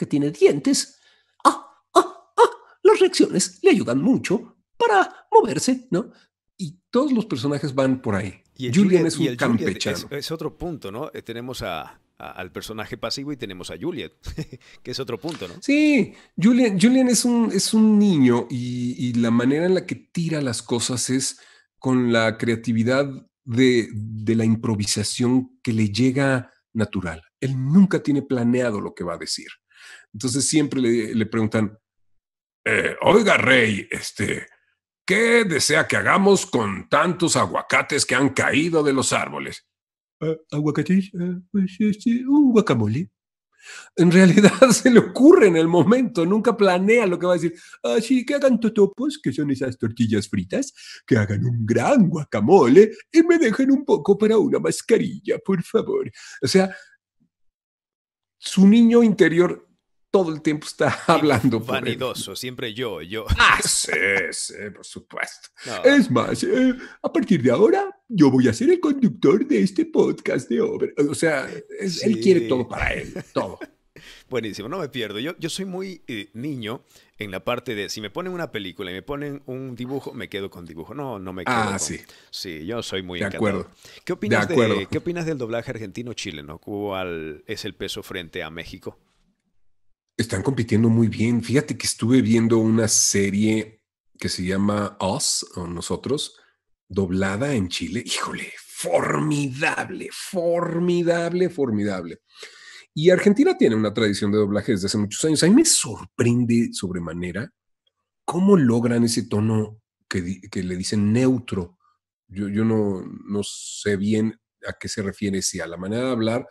que tiene dientes. ¡Ah, ah, ah! Las reacciones le ayudan mucho para moverse, ¿no? Y todos los personajes van por ahí. Julian, es un campechano. Es, otro punto, ¿no? Eh, tenemos al personaje pasivo y tenemos a Juliet, [laughs] que es otro punto, ¿no? Sí, Julian, es, un, es un niño y, la manera en la que tira las cosas es con la creatividad de, la improvisación que le llega natural. Él nunca tiene planeado lo que va a decir. Entonces siempre le, preguntan, eh, oiga, Rey, este, ¿qué desea que hagamos con tantos aguacates que han caído de los árboles? Ah, aguacates, ah, pues, este, un guacamole. En realidad [laughs] se le ocurre en el momento, nunca planea lo que va a decir. Así que hagan totopos, que son esas tortillas fritas, que hagan un gran guacamole y me dejen un poco para una mascarilla, por favor. O sea, su niño interior todo el tiempo está [laughs] hablando. Vanidoso, siempre yo, yo. [laughs] Ah, sí, sí, por supuesto. Es más, eh, a partir de ahora yo voy a ser el conductor de este podcast de obra. O sea, él quiere todo para él, todo. [laughs] Buenísimo, no me pierdo. Yo, yo soy muy eh, niño en la parte de si me ponen una película y me ponen un dibujo, me quedo con dibujo. No, no me quedo. Ah, sí. Sí, yo soy muy de acuerdo. ¿Qué opinas de, acuerdo. ¿Qué opinas del doblaje argentino-chileno? ¿Cuál es el peso frente a México? Están compitiendo muy bien. Fíjate que estuve viendo una serie que se llama Us o Nosotros, doblada en Chile. Híjole, formidable, formidable, formidable. Y Argentina tiene una tradición de doblaje desde hace muchos años. A mí me sorprende sobremanera cómo logran ese tono que, le dicen neutro. Yo, no, no, sé bien a qué se refiere, si a la manera de hablar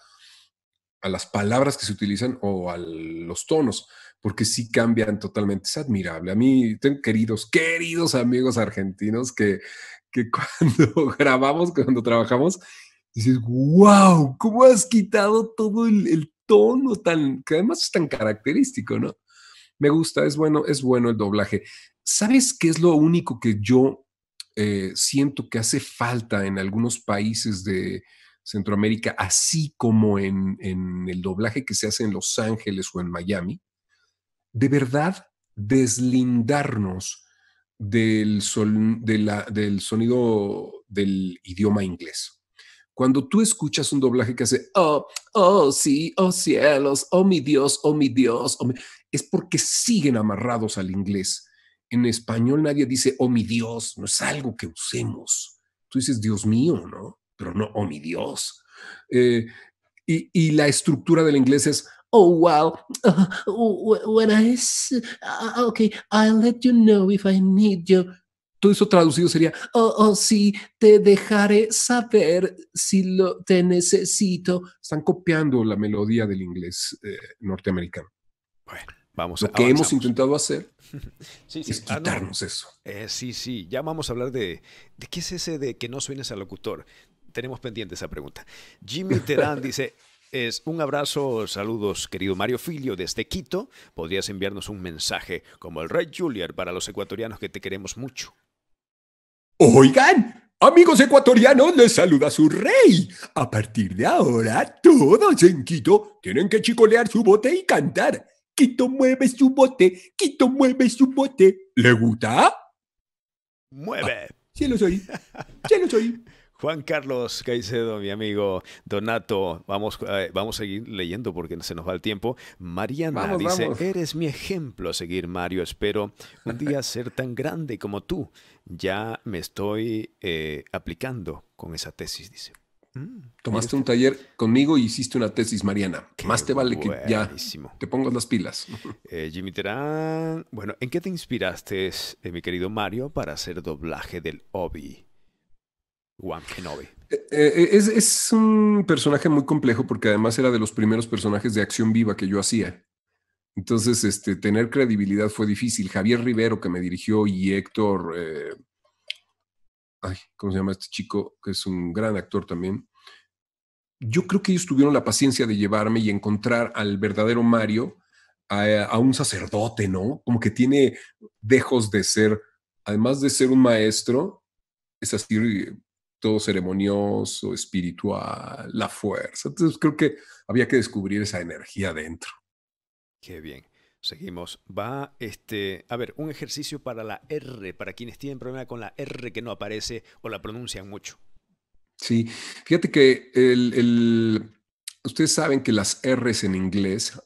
a las palabras que se utilizan o a los tonos, porque sí cambian totalmente. Es admirable. A mí tengo queridos, queridos amigos argentinos que, [laughs] cuando grabamos, cuando trabajamos, dices, wow, ¿cómo has quitado todo el, tono tan, que además es tan característico, ¿no? Me gusta, es bueno, es bueno el doblaje. ¿Sabes qué es lo único que yo eh, siento que hace falta en algunos países de, Centroamérica, así como en, el doblaje que se hace en Los Ángeles o en Miami, de verdad deslindarnos del, sonido del idioma inglés. Cuando tú escuchas un doblaje que hace, oh, oh, sí, oh cielos, oh mi Dios, oh mi Dios, oh, es porque siguen amarrados al inglés. En español nadie dice, oh mi Dios, no es algo que usemos. Tú dices, Dios mío, ¿no? pero no, oh mi Dios. Eh, y, la estructura del inglés es, oh wow, uh, uh, uh, when I, okay, I'll let you know if I need you. Todo eso traducido sería, oh, oh, sí, te dejaré saber si lo, te necesito. Están copiando la melodía del inglés eh, norteamericano. Bueno. Vamos, lo que hemos intentado hacer [laughs] sí, es ah, quitarnos eso. Eh, sí, sí, ya vamos a hablar de, de qué es ese de que no suenes al locutor, tenemos pendiente esa pregunta. Jimmy Terán [laughs] dice, es un abrazo, saludos, querido Mario Filio, desde Quito. Podrías enviarnos un mensaje como el Rey Julier para los ecuatorianos que te queremos mucho. Oigan, amigos ecuatorianos, les saluda su rey. A partir de ahora, todos en Quito tienen que chicolear su bote y cantar. Quito mueve su bote, Quito mueve su bote. ¿Le gusta? Mueve. Ah, sí lo soy, sí lo soy. [laughs] Juan Carlos Caicedo, mi amigo Donato, vamos, eh, vamos a seguir leyendo porque se nos va el tiempo. Mariana dice, eres mi ejemplo a seguir, Mario. Espero un día [laughs] ser tan grande como tú. Ya me estoy eh, aplicando con esa tesis, dice. Mm, Tomaste un taller conmigo y hiciste una tesis, Mariana. Más te vale que ya te pongas las pilas. [laughs] Eh, Jimmy Terán, bueno, ¿en qué te inspiraste, eh, mi querido Mario, para hacer doblaje del Obi? Juan Kenobi. Eh, eh, es, un personaje muy complejo porque además era de los primeros personajes de acción viva que yo hacía. Entonces, este, tener credibilidad fue difícil. Javier Rivero, que me dirigió, y Héctor, eh, ¿cómo se llama este chico? Que es un gran actor también. Yo creo que ellos tuvieron la paciencia de llevarme y encontrar al verdadero Mario, a un sacerdote, ¿no? Como que tiene dejos de ser, además de ser un maestro, es así todo ceremonioso, espiritual, la fuerza. Entonces creo que había que descubrir esa energía dentro. Qué bien. Seguimos. Va, este, a ver, un ejercicio para la R, para quienes tienen problema con la R que no aparece o la pronuncian mucho. Sí, fíjate que el, ustedes saben que las R's en inglés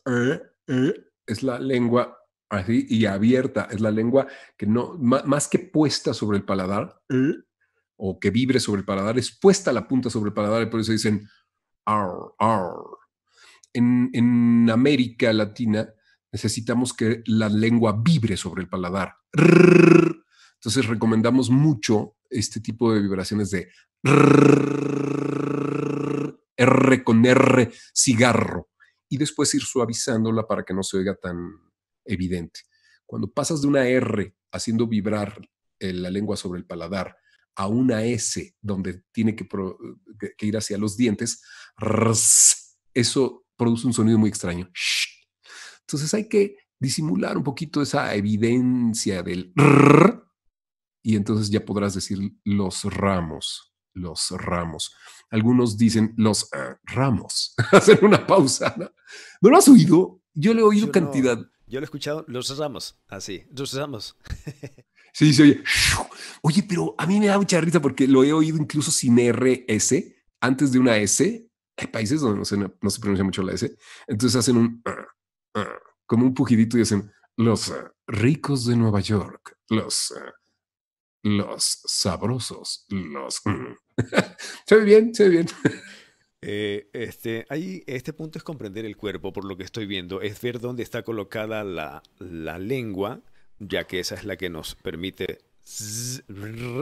es la lengua así y abierta, es la lengua que no, más, que puesta sobre el paladar, o que vibre sobre el paladar es puesta la punta sobre el paladar y por eso dicen ar, ar. En, en América Latina necesitamos que la lengua vibre sobre el paladar. Entonces recomendamos mucho este tipo de vibraciones de R con R cigarro y después ir suavizándola para que no se oiga tan evidente. Cuando pasas de una R haciendo vibrar eh, la lengua sobre el paladar a una S donde tiene que, ir hacia los dientes, eso produce un sonido muy extraño. Entonces hay que disimular un poquito esa evidencia del y entonces ya podrás decir los ramos, los ramos. Algunos dicen los ah, ramos, [laughs] hacer una pausa. ¿no? lo has oído? Yo le he oído cantidad. yo lo he escuchado, los ramos, así, los ramos. [laughs] Sí, se oye. [laughs] Oye, pero a mí me da mucha risa porque lo he oído incluso sin RS, antes de una S. Hay países donde no se, pronuncia mucho la S. Entonces hacen un [laughs] como un pujidito y hacen los eh, ricos de Nueva York, los, eh, los sabrosos, los. Mm". [laughs] se ve bien, se ve bien. Eh, este, ahí, este punto es comprender el cuerpo, por lo que estoy viendo, es ver dónde está colocada la, la lengua ya que esa es la que nos permite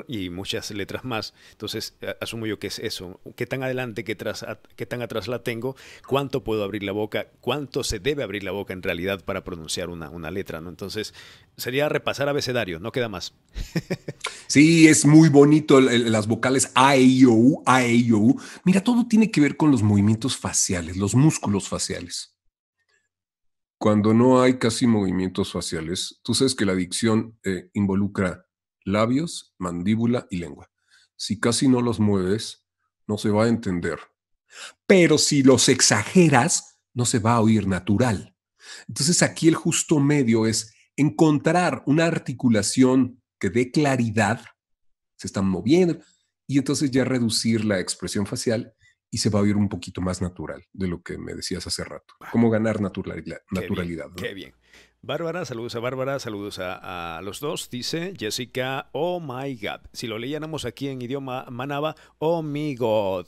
y muchas letras más. Entonces, eh, asumo yo que es eso. ¿Qué tan adelante, qué, tras, tan atrás la tengo? ¿Cuánto puedo abrir la boca? ¿Cuánto se debe abrir la boca en realidad para pronunciar una, letra? ¿no? Entonces, sería repasar abecedario, no queda más. [laughs] sí, es muy bonito las vocales A, E, O, A, E, O, Mira, todo tiene que ver con los movimientos faciales, los músculos faciales cuando no hay casi movimientos faciales, tú sabes que la dicción eh, involucra labios, mandíbula y lengua. Si casi no los mueves, no se va a entender. Pero si los exageras, no se va a oír natural. Entonces aquí el justo medio es encontrar una articulación que dé claridad, se están moviendo, y entonces ya reducir la expresión facial y se va a oír un poquito más natural de lo que me decías hace rato. ¿Cómo ganar naturalidad? Qué bien, Bárbara, saludos a Bárbara, saludos a, los dos. Dice Jessica, oh my God. Si lo leyéramos aquí en idioma manaba, oh, [laughs] [laughs] oh my God.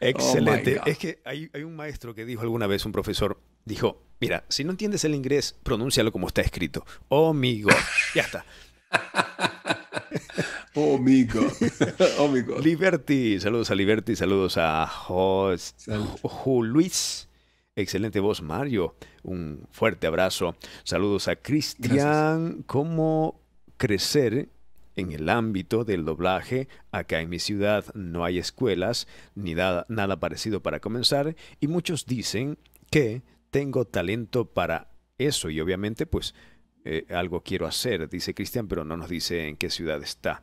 Excelente. es que hay, un maestro que dijo alguna vez, un profesor, dijo, mira, si no entiendes el inglés, pronúncialo como está escrito. Oh my God. ya está. [laughs] Oh my [laughs] Oh my God. Liberty, saludos a Liberty, saludos a Ju Luis. Excelente voz, Mario. Un fuerte abrazo. Saludos a Cristian. ¿Cómo crecer en el ámbito del doblaje? Acá en mi ciudad no hay escuelas ni nada, parecido para comenzar. Y muchos dicen que tengo talento para eso. Y obviamente, pues, eh, algo quiero hacer, dice Cristian, pero no nos dice en qué ciudad está.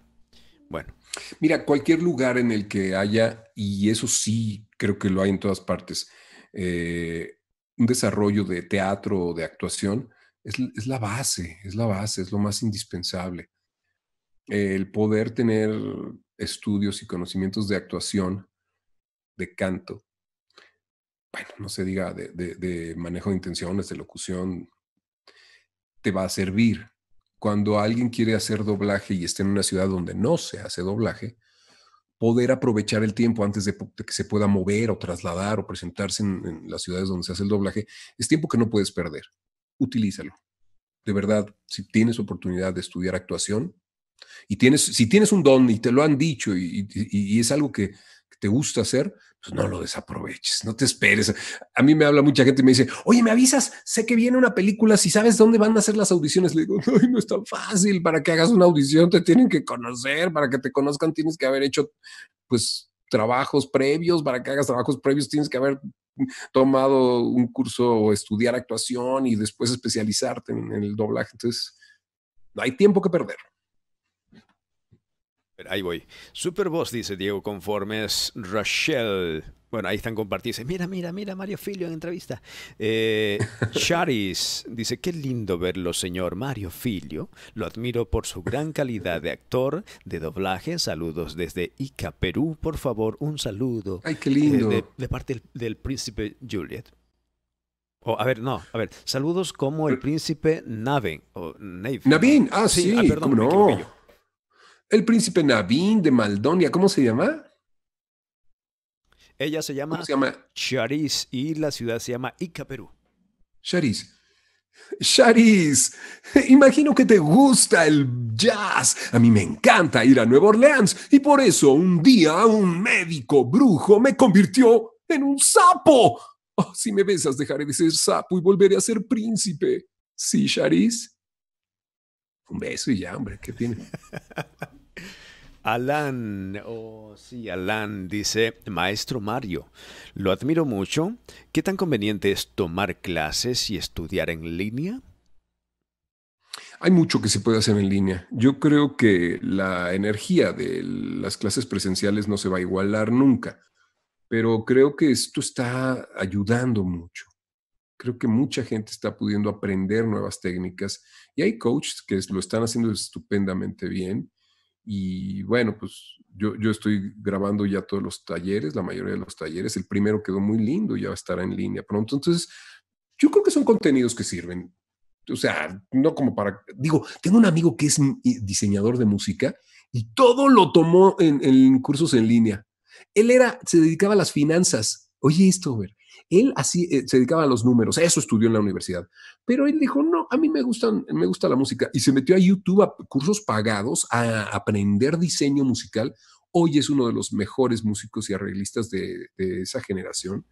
Bueno. Mira, cualquier lugar en el que haya, y eso sí creo que lo hay en todas partes, eh, un desarrollo de teatro o de actuación, es, la base, es la base, es lo más indispensable. El poder tener estudios y conocimientos de actuación, de canto, bueno, no se diga de, de manejo de intenciones, de locución, te va a servir cuando alguien quiere hacer doblaje y está en una ciudad donde no se hace doblaje, poder aprovechar el tiempo antes de, que se pueda mover o trasladar o presentarse en, las ciudades donde se hace el doblaje, es tiempo que no puedes perder. Utilízalo. De verdad, si tienes oportunidad de estudiar actuación y tienes, si tienes un don y te lo han dicho y es algo que te gusta hacer, pues no lo desaproveches, no te esperes. A mí me habla mucha gente y me dice, oye, me avisas, sé que viene una película, si sabes dónde van a hacer las audiciones, le digo, no, no es tan fácil, para que hagas una audición te tienen que conocer, para que te conozcan tienes que haber hecho, pues, trabajos previos, para que hagas trabajos previos tienes que haber tomado un curso o estudiar actuación y después especializarte en, en el doblaje. Entonces, no hay tiempo que perder. Ahí voy. Superboss, dice Diego Conformes. Rochelle. Bueno, ahí están compartidos. Mira, mira, mira, Mario Filio en entrevista. Eh, [laughs] Charis dice, qué lindo verlo, señor Mario Filio. Lo admiro por su gran calidad de actor, de doblaje. Saludos desde Ica, Perú. Por favor, un saludo. Eh, de, parte del, príncipe Juliet. o oh, a ver, no, a ver, saludos como el príncipe Navin Navin, ah, sí, ah, perdón, el príncipe Navín de Maldonia, ¿cómo se llama? Ella se llama, se Charis y la ciudad se llama Ica, Perú. Charis. Charis, imagino que te gusta el jazz. A mí me encanta ir a Nueva Orleans y por eso un día un médico brujo me convirtió en un sapo. Ah, si me besas dejaré de ser sapo y volveré a ser príncipe. ¿Sí, Charis? Un beso y ya, hombre, ¿qué tiene? [laughs] Alan, oh sí, Alan dice, maestro Mario, lo admiro mucho. ¿Qué tan conveniente es tomar clases y estudiar en línea? Hay mucho que se puede hacer en línea. Yo creo que la energía de las clases presenciales no se va a igualar nunca, pero creo que esto está ayudando mucho. Creo que mucha gente está pudiendo aprender nuevas técnicas y hay coaches que lo están haciendo estupendamente bien y bueno, pues yo, yo estoy grabando ya todos los talleres, la mayoría de los talleres. El primero quedó muy lindo, ya estará en línea pronto. Entonces, yo creo que son contenidos que sirven. O sea, no como para... Digo, tengo un amigo que es diseñador de música y todo lo tomó en, cursos en línea. Él era, se dedicaba a las finanzas. Oye, esto, ver, él así eh, se dedicaba a los números, eso estudió en la universidad. Pero él dijo, no, a mí me, gustan, me gusta la música. Y se metió a YouTube a cursos pagados a aprender diseño musical. Hoy es uno de los mejores músicos y arreglistas de, esa generación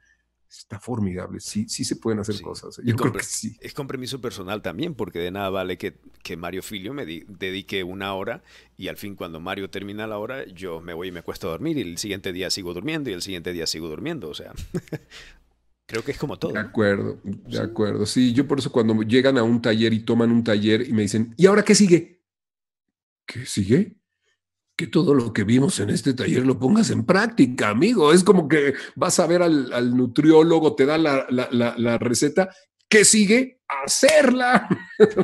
está formidable. Sí, sí se pueden hacer cosas. ¿eh? Yo creo que sí. Es compromiso personal también, porque de nada vale que, Mario Filio me dedique una hora y al fin cuando Mario termina la hora, yo me voy y me a dormir y el siguiente día sigo durmiendo y el siguiente día sigo durmiendo. O sea, [laughs] Creo que es como todo. De acuerdo, de acuerdo. Sí, yo por eso cuando llegan a un taller y toman un taller y me dicen, ¿y ahora qué sigue? ¿Qué sigue? Que todo lo que vimos en este taller lo pongas en práctica, amigo. Es como que vas a ver al, nutriólogo, te da la, receta. ¿Qué sigue? ¡Hacerla! [laughs]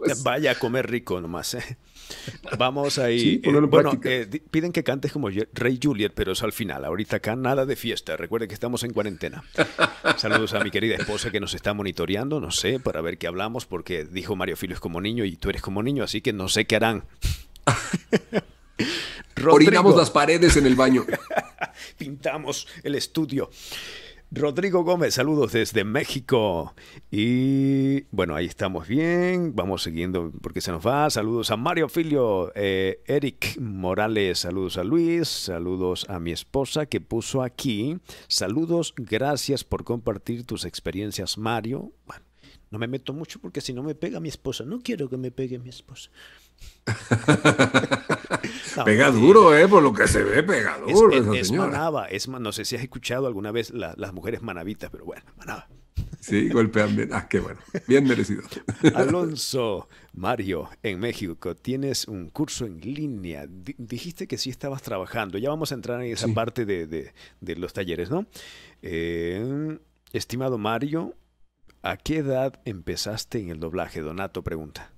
Pues. Vaya a comer rico nomás. ¿eh? Vamos ahí. Eh, bueno, eh, piden que cantes como Rey Juliet, pero es al final. Ahorita acá nada de fiesta. Recuerde que estamos en cuarentena. Saludos a mi querida esposa que nos está monitoreando, no sé, para ver qué hablamos, porque dijo Mario Filo es como niño y tú eres como niño, así que no sé qué harán. [laughs] Orinamos las paredes en el baño. [laughs] Pintamos el estudio. Rodrigo Gómez, saludos desde México. Y bueno, ahí estamos bien, vamos siguiendo porque se nos va. Saludos a Mario Filio, eh, Eric Morales, saludos a Luis, saludos a mi esposa que puso aquí. Saludos, gracias por compartir tus experiencias, Mario. Bueno, no me meto mucho porque si no me pega mi esposa, no quiero que me pegue mi esposa. [laughs] pega duro, eh, por lo que se ve, pega duro. Es, manaba, no sé si has escuchado alguna vez las mujeres manavitas pero bueno, manaba. Sí, golpean bien. Ah, qué bueno. Bien merecido. [laughs] Alonso, Mario, en México, tienes un curso en línea. dijiste que sí estabas trabajando. Ya vamos a entrar en esa parte de, los talleres, ¿no? Eh, estimado Mario, ¿a qué edad empezaste en el doblaje? Donato pregunta.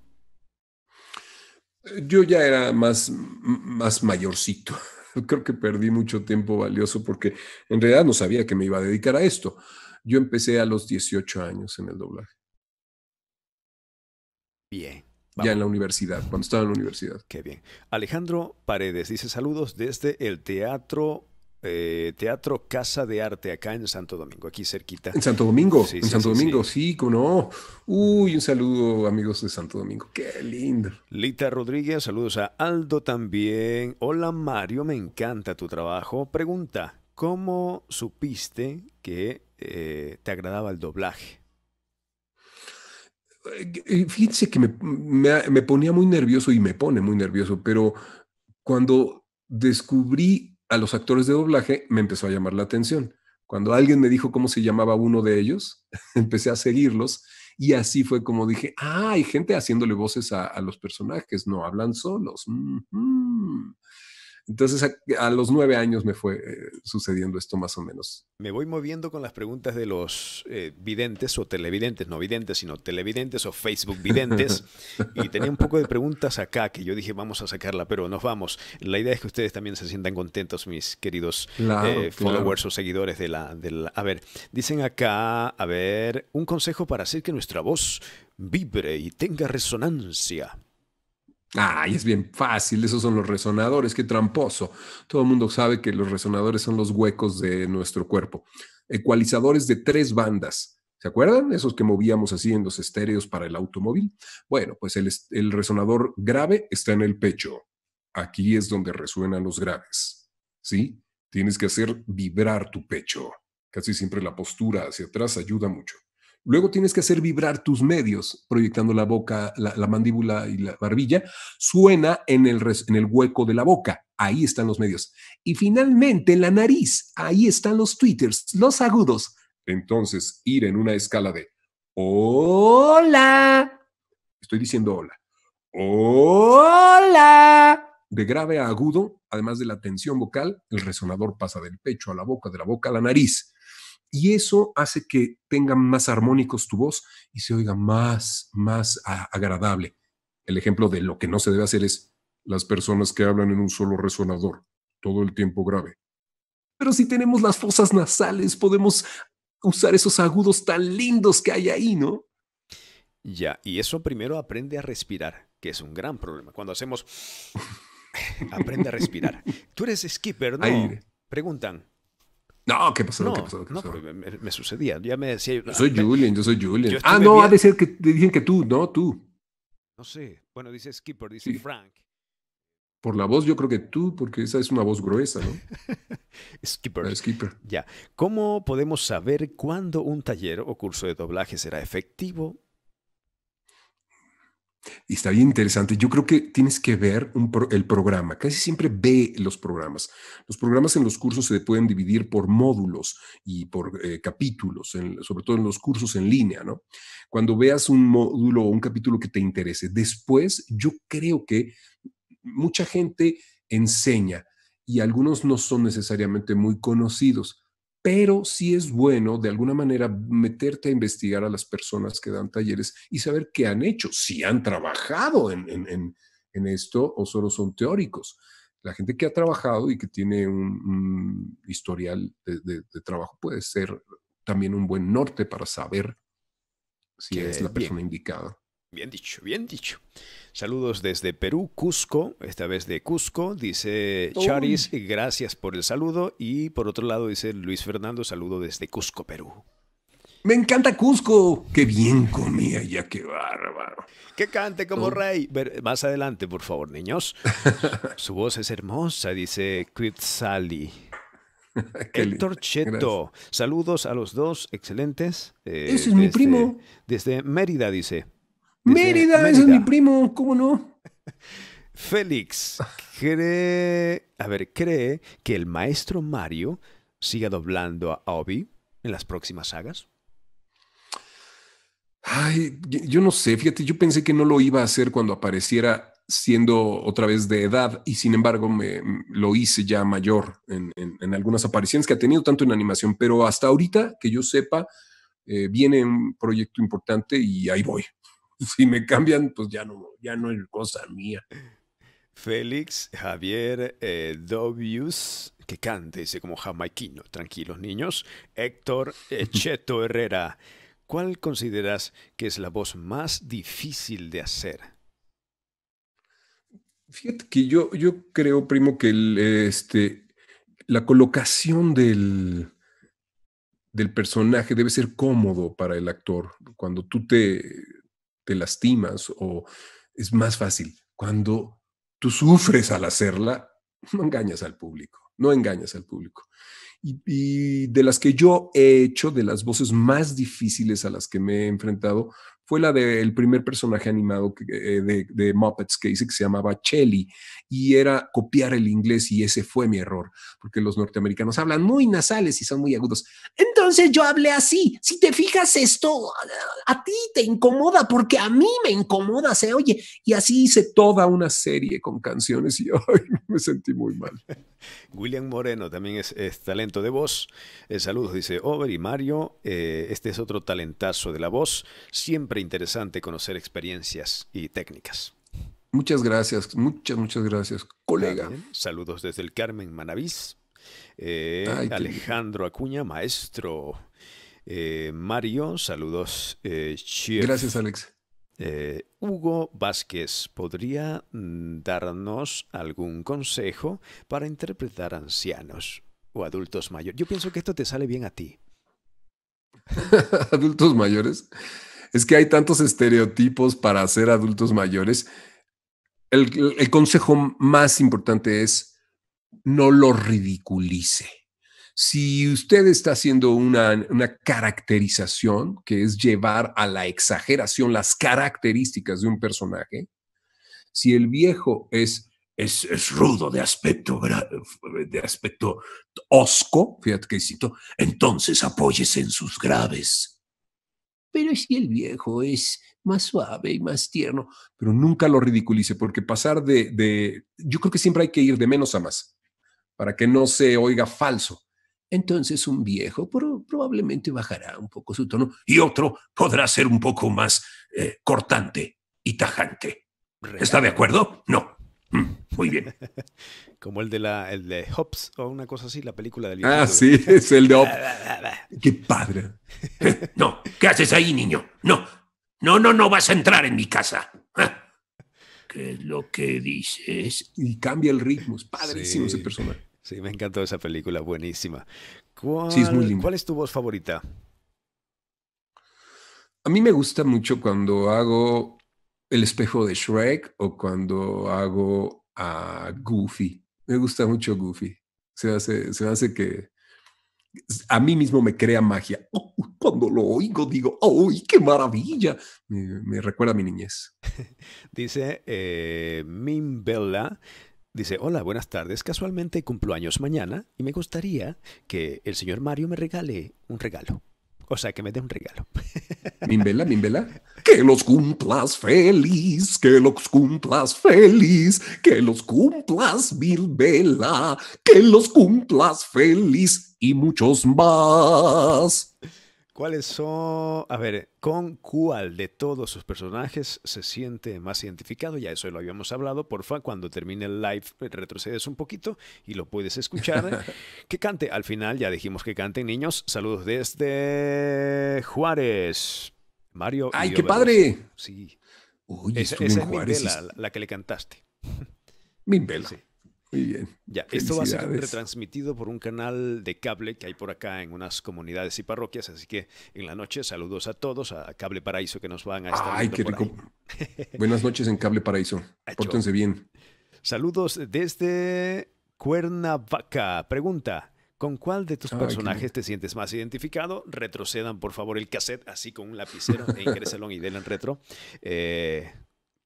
Yo ya era más, más mayorcito. [laughs] Creo que perdí mucho tiempo valioso porque en realidad no sabía que me iba a dedicar a esto. Yo empecé a los 18 años en el doblaje. Bien. Ya en la universidad, cuando estaba en la universidad. Qué bien. Alejandro Paredes dice saludos desde el Teatro eh, teatro Casa de Arte, acá en Santo Domingo, aquí cerquita. En Santo Domingo, sí, en Santo Domingo, sí, como no. Uy, un saludo, amigos de Santo Domingo, qué lindo. Lita Rodríguez, saludos a Aldo también. Hola Mario, me encanta tu trabajo. Pregunta, ¿cómo supiste que eh, te agradaba el doblaje? Eh, fíjense que me ponía muy nervioso y me pone muy nervioso, pero cuando descubrí a los actores de doblaje me empezó a llamar la atención. Cuando alguien me dijo cómo se llamaba uno de ellos, [laughs] empecé a seguirlos y así fue como dije, ah, hay gente haciéndole voces a, los personajes, no hablan solos. Mm, mm. Entonces a, los nueve años me fue eh, sucediendo esto más o menos. Me voy moviendo con las preguntas de los eh, videntes o televidentes, no videntes, sino televidentes o Facebook videntes. [laughs] y tenía un poco de preguntas acá que yo dije vamos a sacarla, pero nos vamos. La idea es que ustedes también se sientan contentos, mis queridos eh, followers o seguidores de la, de la... A ver, dicen acá, a ver, un consejo para hacer que nuestra voz vibre y tenga resonancia. Ay, es bien fácil, esos son los resonadores, qué tramposo. Todo el mundo sabe que los resonadores son los huecos de nuestro cuerpo. Ecualizadores de tres bandas. ¿Se acuerdan? Esos que movíamos así en los estéreos para el automóvil. Bueno, pues el, resonador grave está en el pecho. Aquí es donde resuenan los graves. ¿Sí? Tienes que hacer vibrar tu pecho. Casi siempre la postura hacia atrás ayuda mucho. Luego tienes que hacer vibrar tus medios, proyectando la boca, la, mandíbula y la barbilla. Suena en el, en el hueco de la boca. Ahí están los medios. Y finalmente la nariz. Ahí están los tweeters, los agudos. Entonces, ir en una escala de hola. Estoy diciendo hola. Hola. De grave a agudo, además de la tensión vocal, el resonador pasa del pecho a la boca, de la boca a la nariz. Y eso hace que tengan más armónicos tu voz y se oiga más, más agradable. El ejemplo de lo que no se debe hacer es las personas que hablan en un solo resonador, todo el tiempo grave. Pero si tenemos las fosas nasales, podemos usar esos agudos tan lindos que hay ahí, ¿no? Ya, y eso primero aprende a respirar, que es un gran problema. Cuando hacemos, [laughs] [laughs] aprende a respirar. Tú eres skipper, ¿no? Preguntan, no, ¿qué pasó? ¿qué pasó? ¿Qué pasó? me, sucedía. Ya me decía. Yo soy Julian, yo soy Julian. ah, no, ha de ser que te dicen que tú, no, tú. No sé. Bueno, dice Skipper, dice Frank. Por la voz, yo creo que tú, porque esa es una voz gruesa, ¿no? [laughs] Skipper. Skipper. Ya. ¿Cómo podemos saber cuándo un taller o curso de doblaje será efectivo y está bien interesante. Yo creo que tienes que ver el programa. Casi siempre ve los programas. Los programas en los cursos se pueden dividir por módulos y por eh, capítulos, sobre todo en los cursos en línea, ¿no? Cuando veas un módulo o un capítulo que te interese. Después, yo creo que mucha gente enseña y algunos no son necesariamente muy conocidos pero sí es bueno de alguna manera meterte a investigar a las personas que dan talleres y saber qué han hecho, si han trabajado en, esto o solo son teóricos. La gente que ha trabajado y que tiene un, historial de, trabajo puede ser también un buen norte para saber si es la persona indicada. Bien dicho, bien dicho. Saludos desde Perú, Cusco, esta vez de Cusco, dice Charis, gracias por el saludo. Y por otro lado dice Luis Fernando, saludo desde Cusco, Perú. Me encanta Cusco, qué bien comía ya, qué bárbaro. Que cante como oh. rey. Más adelante, por favor, niños. [laughs] Su voz es hermosa, dice Quetzali. [laughs] El Torchetto. saludos a los dos excelentes. Eh, Ese es mi primo. Desde Mérida, dice. Mérida, ese es mi primo, ¿cómo no? [laughs] Félix cree, a ver, cree que el maestro Mario siga doblando a Obi en las próximas sagas. Ay, yo no sé, fíjate, yo pensé que no lo iba a hacer cuando apareciera siendo otra vez de edad y sin embargo me, lo hice ya mayor en, algunas apariciones que ha tenido tanto en animación, pero hasta ahorita que yo sepa, eh, viene un proyecto importante y ahí voy, [laughs] si me cambian, pues ya no, ya no es cosa mía. Félix Javier eh, Dobius, que cante, dice como jamaiquino, tranquilos niños. Héctor eh, Cheto Herrera, ¿cuál consideras que es la voz más difícil de hacer? Fíjate que yo, yo creo, primo, que este, la colocación del, del personaje debe ser cómodo para el actor. Cuando tú te te lastimas o es más fácil. Cuando tú sufres al hacerla, no engañas al público, no engañas al público. Y, y, de las que yo he hecho, de las voces más difíciles a las que me he enfrentado, fue la del primer personaje animado eh, de, Muppets que hice que se llamaba Chelly y era copiar el inglés y ese fue mi error, porque los norteamericanos hablan muy nasales y son muy agudos. Entonces yo hablé así, si te fijas esto, a ti te incomoda porque a mí me incomoda, se oye, y así hice toda una serie con canciones y hoy [laughs] me sentí muy mal. William Moreno también es, talento de voz. Eh, saludos, dice Over y Mario. Eh, este es otro talentazo de la voz. Siempre interesante conocer experiencias y técnicas. Muchas gracias, muchas, muchas gracias, colega. saludos desde el Carmen Manavís. Eh, Alejandro Acuña, maestro. Mario, saludos. Gracias, Alex. Eh, Hugo Vázquez, ¿podría mm, darnos algún consejo para interpretar ancianos o adultos mayores? Yo pienso que esto te sale bien a ti. [laughs] adultos mayores. Es que hay tantos estereotipos para ser adultos mayores. el consejo más importante es no lo ridiculice. Si usted está haciendo una, caracterización, que es llevar a la exageración las características de un personaje, si el viejo es, es, es rudo de aspecto, de aspecto osco, fíjate que cito, entonces apóyese en sus graves. Pero si el viejo es más suave y más tierno, pero nunca lo ridiculice, porque pasar de, yo creo que siempre hay que ir de menos a más, para que no se oiga falso. Entonces un viejo probablemente bajará un poco su tono y otro podrá ser un poco más eh, cortante y tajante. ¿Está de acuerdo? No. Mm, muy bien. [laughs] Como el de, la, el de Hobbes o una cosa así, la película del... Ah, sí, es el de Hobbes. [laughs] ¡Qué padre! Eh, no, ¿qué haces ahí, niño? No, no, no, no vas a entrar en mi casa. Ah. ¿Qué es lo que dices? [laughs] Y cambia el ritmo, es padrísimo ese personaje. Sí, me encantó esa película, buenísima. ¿Cuál, es ¿Cuál tu voz favorita? A mí me gusta mucho cuando hago el espejo de Shrek o cuando hago a Goofy. Me gusta mucho Goofy. Se hace, que a mí mismo me crea magia. cuando lo oigo digo, ¡ay, qué maravilla! Me, recuerda a mi niñez. [laughs] Dice eh, Bella... Dice, hola, buenas tardes. Casualmente cumplo años mañana y me gustaría que el señor Mario me regale un regalo. O sea, que me dé un regalo. [laughs] Mimbela, Mimbela. Que los cumplas feliz, que los cumplas feliz, que los cumplas mil que los cumplas feliz y muchos más. ¿Cuáles son? A ver, ¿con cuál de todos sus personajes se siente más identificado? Ya eso lo habíamos hablado. Porfa, cuando termine el live, eh, retrocedes un poquito y lo puedes escuchar. [laughs] que cante. Al final ya dijimos que canten, niños. Saludos desde Juárez. Mario. ¡Ay, qué padre! Sí. Uy, esa, es la, que le cantaste. Mimbela bien. Ya, esto va a ser retransmitido por un canal de cable que hay por acá en unas comunidades y parroquias, así que en la noche saludos a todos, a Cable Paraíso que nos van a estar. Ay, qué rico. Buenas noches en Cable Paraíso. [laughs] Pórtense bien. Saludos desde Cuernavaca. Pregunta. ¿Con cuál de tus personajes te sientes más identificado? Retrocedan, por favor, el cassette así con un lapicero e ingresalón [laughs] y denle en retro. Eh,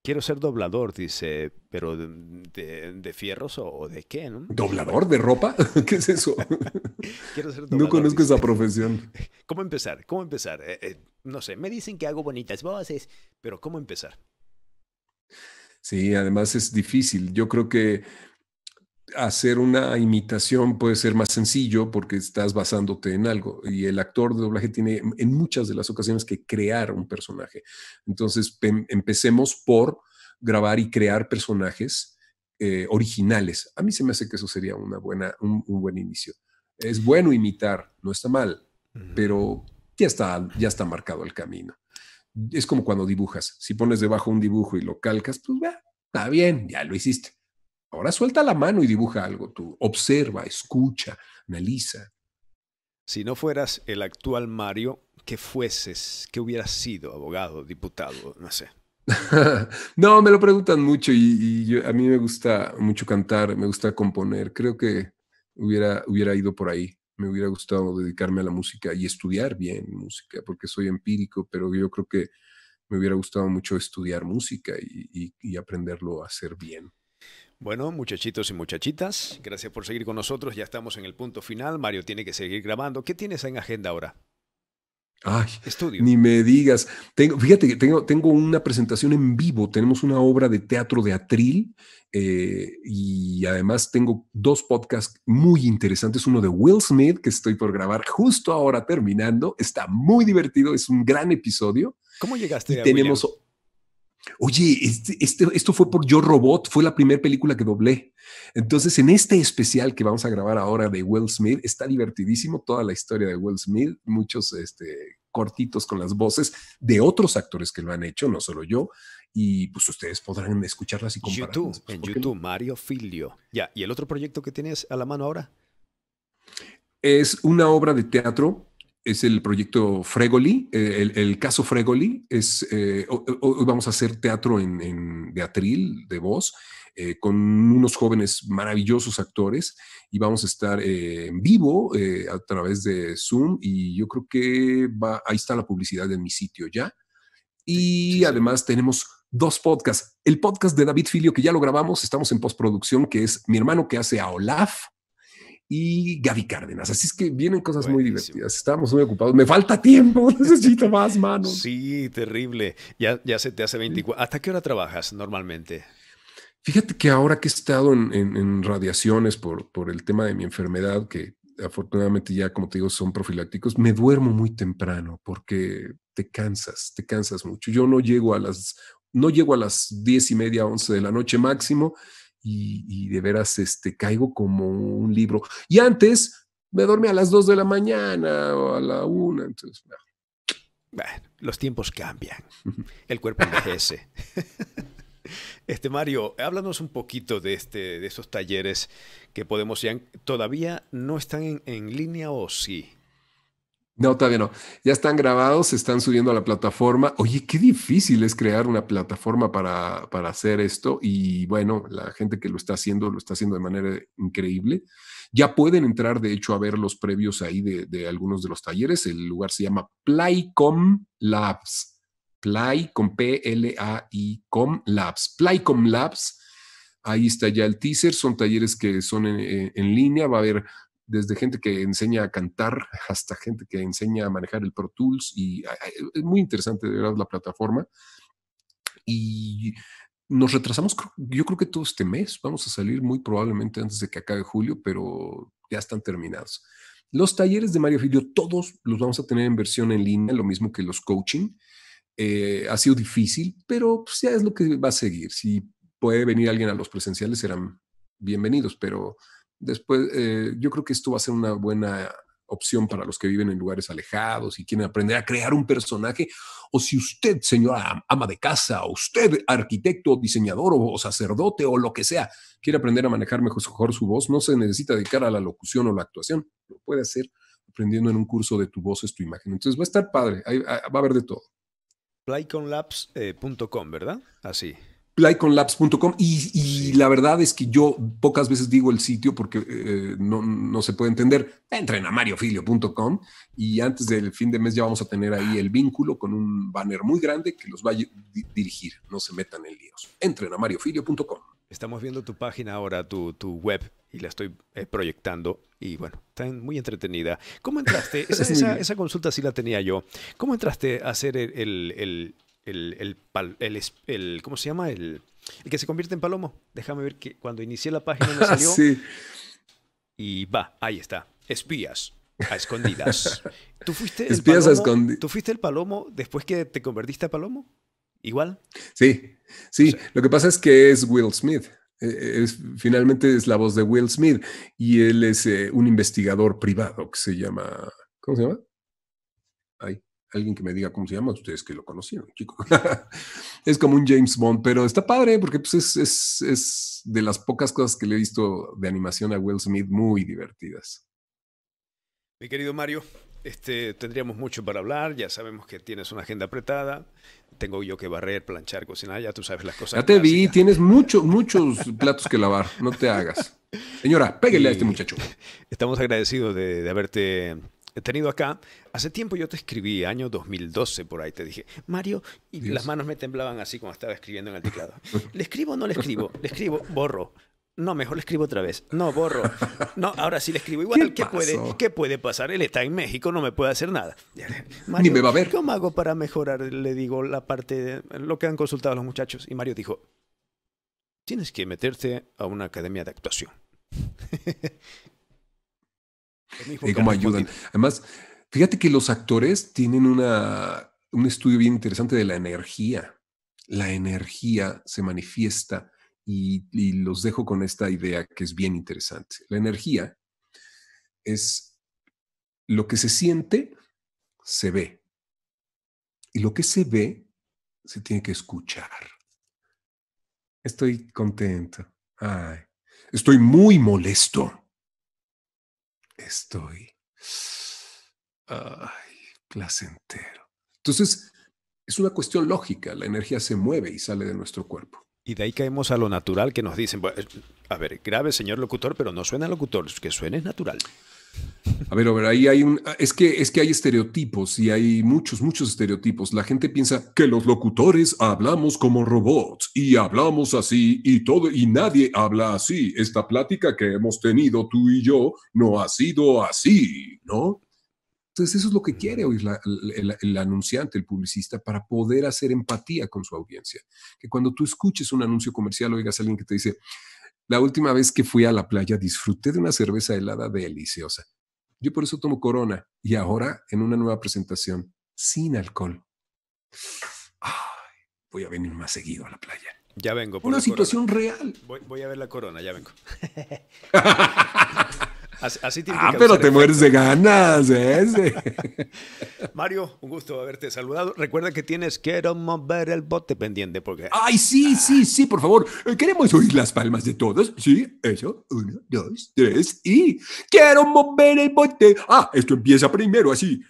Quiero ser doblador, dice, pero de, fierros o, de qué, ¿no? ¿Doblador de ropa? [laughs] ¿Qué es eso? [laughs] Quiero ser [laughs] doblador. No conozco esa profesión. ¿Cómo empezar? ¿Cómo empezar? Eh, eh, no sé, me dicen que hago bonitas voces, pero ¿cómo empezar? Sí, además es difícil. Yo creo que hacer una imitación puede ser más sencillo porque estás basándote en algo y el actor de doblaje tiene en muchas de las ocasiones que crear un personaje. Entonces em, empecemos por grabar y crear personajes eh, originales. A mí se me hace que eso sería una buena, un, buen inicio. Es bueno imitar, no está mal, pero ya está, ya está marcado el camino. Es como cuando dibujas. Si pones debajo un dibujo y lo calcas, pues va, está bien, ya lo hiciste Ahora suelta la mano y dibuja algo tú. Observa, escucha, analiza. Si no fueras el actual Mario, ¿qué fueses? ¿Qué hubieras sido? Abogado, diputado, no sé. [laughs] no, me lo preguntan mucho y, a mí me gusta mucho cantar, me gusta componer. Creo que hubiera, hubiera ido por ahí. Me hubiera gustado dedicarme a la música y estudiar bien música, porque soy empírico, pero yo creo que me hubiera gustado mucho estudiar música y aprenderlo a hacer bien. Bueno, muchachitos y muchachitas, gracias por seguir con nosotros. Ya estamos en el punto final. Mario tiene que seguir grabando. ¿Qué tienes en agenda ahora? Ay, Estudio. ni me digas. Tengo, fíjate que tengo, una presentación en vivo. Tenemos una obra de teatro de atril eh, y además tengo dos podcasts muy interesantes. Uno de Will Smith que estoy por grabar justo ahora terminando. Está muy divertido. Es un gran episodio. ¿Cómo llegaste? tenemos. Oye, este, este, esto fue por Yo Robot, fue la primera película que doblé. Entonces, en este especial que vamos a grabar ahora de Will Smith, está divertidísimo toda la historia de Will Smith, muchos este, cortitos con las voces de otros actores que lo han hecho, no solo yo, y pues ustedes podrán escucharlas y compararlas. en YouTube, Mario Filio. Ya, ¿y el otro proyecto que tienes a la mano ahora? Es una obra de teatro es el proyecto Fregoli, eh, el, caso Fregoli. Eh, eh, hoy vamos a hacer teatro en, en de atril, de voz, con unos jóvenes maravillosos actores y vamos a estar en vivo a través de Zoom y yo creo que va, ahí está la publicidad en mi sitio ya. Y además tenemos dos podcasts. El podcast de David Filio, que ya lo grabamos, estamos en postproducción, que es mi hermano que hace a Olaf y Gaby Cárdenas. Así es que vienen cosas muy divertidas. Estamos muy ocupados. Me falta tiempo, [laughs] necesito más manos. Sí, terrible. Ya, se te hace 24. ¿Hasta qué hora trabajas normalmente? Fíjate que ahora que he estado en, radiaciones por, por el tema de mi enfermedad, que afortunadamente ya, como te digo, son profilácticos, me duermo muy temprano porque te cansas, te cansas mucho. Yo no llego a las, no llego a las diez y media, once de la noche máximo y, de veras este, caigo como un libro. Y antes me dormía a las 2 de la mañana o a la 1, Bueno, los tiempos cambian, [laughs] el cuerpo envejece. [laughs] Este Mario, háblanos un poquito de este, de estos talleres que podemos ya todavía no están en, en línea o sí. No, todavía no. Ya están grabados, se están subiendo a la plataforma. Oye, qué difícil es crear una plataforma para, hacer esto. Y bueno, la gente que lo está haciendo, lo está haciendo de manera increíble. Ya pueden entrar, de hecho, a ver los previos ahí de, algunos de los talleres. El lugar se llama Playcom Labs. Play con P-L-A-I-Com Labs. Playcom Labs. Ahí está ya el teaser. Son talleres que son en, en línea. Va a haber desde gente que enseña a cantar hasta gente que enseña a manejar el Pro Tools y es muy interesante de verdad la plataforma. Y nos retrasamos, yo creo que todo este mes, vamos a salir muy probablemente antes de que acabe julio, pero ya están terminados. Los talleres de Mario Filio, todos los vamos a tener en versión en línea, lo mismo que los coaching. Eh, ha sido difícil, pero pues, ya es lo que va a seguir. Si puede venir alguien a los presenciales, serán bienvenidos, pero Después, eh, yo creo que esto va a ser una buena opción para los que viven en lugares alejados y quieren aprender a crear un personaje. O si usted, señora ama de casa, o usted, arquitecto, diseñador o sacerdote o lo que sea, quiere aprender a manejar mejor, su voz, no se necesita dedicar a la locución o la actuación. Lo puede hacer aprendiendo en un curso de tu voz es tu imagen. Entonces va a estar padre, ah, va a haber de todo. Playconlabs.com, eh, ¿verdad? Así playconlabs.com y, la verdad es que yo pocas veces digo el sitio porque eh, no, se puede entender. Entren a mariofilio.com y antes del fin de mes ya vamos a tener ahí el vínculo con un banner muy grande que los va a dirigir. No se metan en líos. Entren a mariofilio.com. Estamos viendo tu página ahora, tu, web, y la estoy eh, proyectando. Y bueno, está muy entretenida. ¿Cómo entraste? [laughs] Esa, consulta sí la tenía yo. ¿Cómo entraste a hacer el el, el, el, el, ¿cómo se llama? El, el que se convierte en palomo. Déjame ver que cuando inicié la página me [laughs] salió. sí. Y va, ahí está. Espías a escondidas. [laughs] ¿Tú fuiste, Espías a ¿Tú fuiste el palomo después que te convertiste a palomo? ¿Igual? Sí, sí. Lo que pasa es que es Will Smith. Eh, eh, es, finalmente es la voz de Will Smith y él es eh, un investigador privado que se llama. ¿Cómo se llama? ahí alguien que me diga cómo se llama, ustedes que lo conocieron, chico. [laughs] es como un James Bond, pero está padre porque pues, es, de las pocas cosas que le he visto de animación a Will Smith muy divertidas. Mi querido Mario, este, tendríamos mucho para hablar, ya sabemos que tienes una agenda apretada, tengo yo que barrer, planchar, cocinar, ya tú sabes las cosas. Ya te vi, tienes muchos, muchos platos que lavar, no te hagas. [laughs] Señora, pégale a este muchacho. [laughs] Estamos agradecidos de, de haberte he tenido acá, hace tiempo yo te escribí, año 2012 por ahí, te dije, Mario, y las manos me temblaban así cuando estaba escribiendo en el teclado. ¿Le escribo o no le escribo? Le escribo, borro. No, mejor le escribo otra vez. No, borro. No, ahora sí le escribo igual. ¿Qué, puede, ¿qué puede pasar? Él está en México, no me puede hacer nada. Ni me va a ver. ¿Cómo hago para mejorar? Le digo la parte lo que han consultado los muchachos. Y Mario dijo, tienes que meterte a una academia de actuación y cómo ayudan. Además, fíjate que los actores tienen un estudio bien interesante de la energía. La energía se manifiesta y, los dejo con esta idea que es bien interesante. La energía es lo que se siente, se ve. Y lo que se ve, se tiene que escuchar. Estoy contento. estoy muy molesto estoy ay, placentero. Entonces, es una cuestión lógica, la energía se mueve y sale de nuestro cuerpo. Y de ahí caemos a lo natural que nos dicen, eh, a ver, grave señor locutor, pero no suena locutor, que suene natural. A ver, a ver, ahí hay un. Es que, es que hay estereotipos y hay muchos, muchos estereotipos. La gente piensa que los locutores hablamos como robots y hablamos así y todo, y nadie habla así. Esta plática que hemos tenido tú y yo no ha sido así, ¿no? Entonces, eso es lo que quiere oír el, anunciante, el publicista, para poder hacer empatía con su audiencia. Que cuando tú escuches un anuncio comercial, oigas a alguien que te dice, la última vez que fui a la playa disfruté de una cerveza helada deliciosa. Yo por eso tomo Corona y ahora en una nueva presentación sin alcohol. voy a venir más seguido a la playa. Ya vengo. Por una situación real. voy a ver la Corona, ya vengo. [laughs] Así, ah, pero te mueres de ganas, ¿eh? [laughs] Mario, un gusto haberte saludado. Recuerda que tienes Quiero mover el bote pendiente porque... Ay, sí, ah. sí, sí, por favor. Eh, queremos oír las palmas de todos. Sí, eso. Uno, dos, tres y... Quiero mover el bote. Ah, esto empieza primero así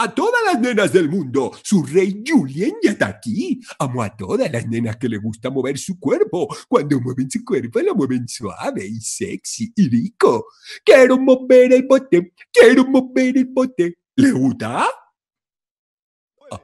a todas las nenas del mundo. Su rey Julien ya está aquí. Amo a todas las nenas que le gusta mover su cuerpo. Cuando mueven su cuerpo, lo mueven suave y sexy y rico. Quiero mover el bote. Quiero mover el bote. ¿Le gusta? Ah,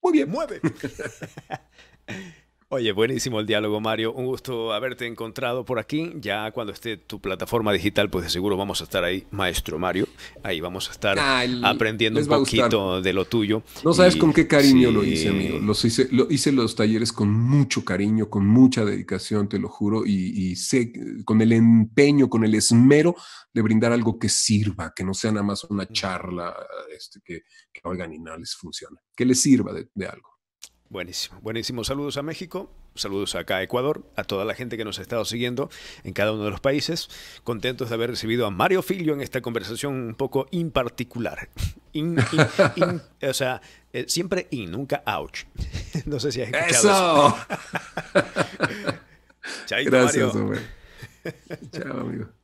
muy bien. Mueve. [laughs] Oye, buenísimo el diálogo, Mario. Un gusto haberte encontrado por aquí. Ya cuando esté tu plataforma digital, pues de seguro vamos a estar ahí, maestro Mario. Ahí vamos a estar ah, aprendiendo un poquito de lo tuyo. No sabes con qué cariño lo hice, amigo. Los hice, lo, hice los talleres con mucho cariño, con mucha dedicación, te lo juro, y, sé, con el empeño, con el esmero de brindar algo que sirva, que no sea nada más una mm. charla este, que, que oigan y nada les funciona, que les sirva de algo. Buenísimo, buenísimo. Saludos a México, saludos acá a Ecuador, a toda la gente que nos ha estado siguiendo en cada uno de los países. Contentos de haber recibido a Mario Filio en esta conversación un poco imparticular. [laughs] In, o sea, eh, siempre y nunca ouch. [laughs] No sé si has escuchado eso. eso. [laughs] Gracias, Mario. Chao, amigo.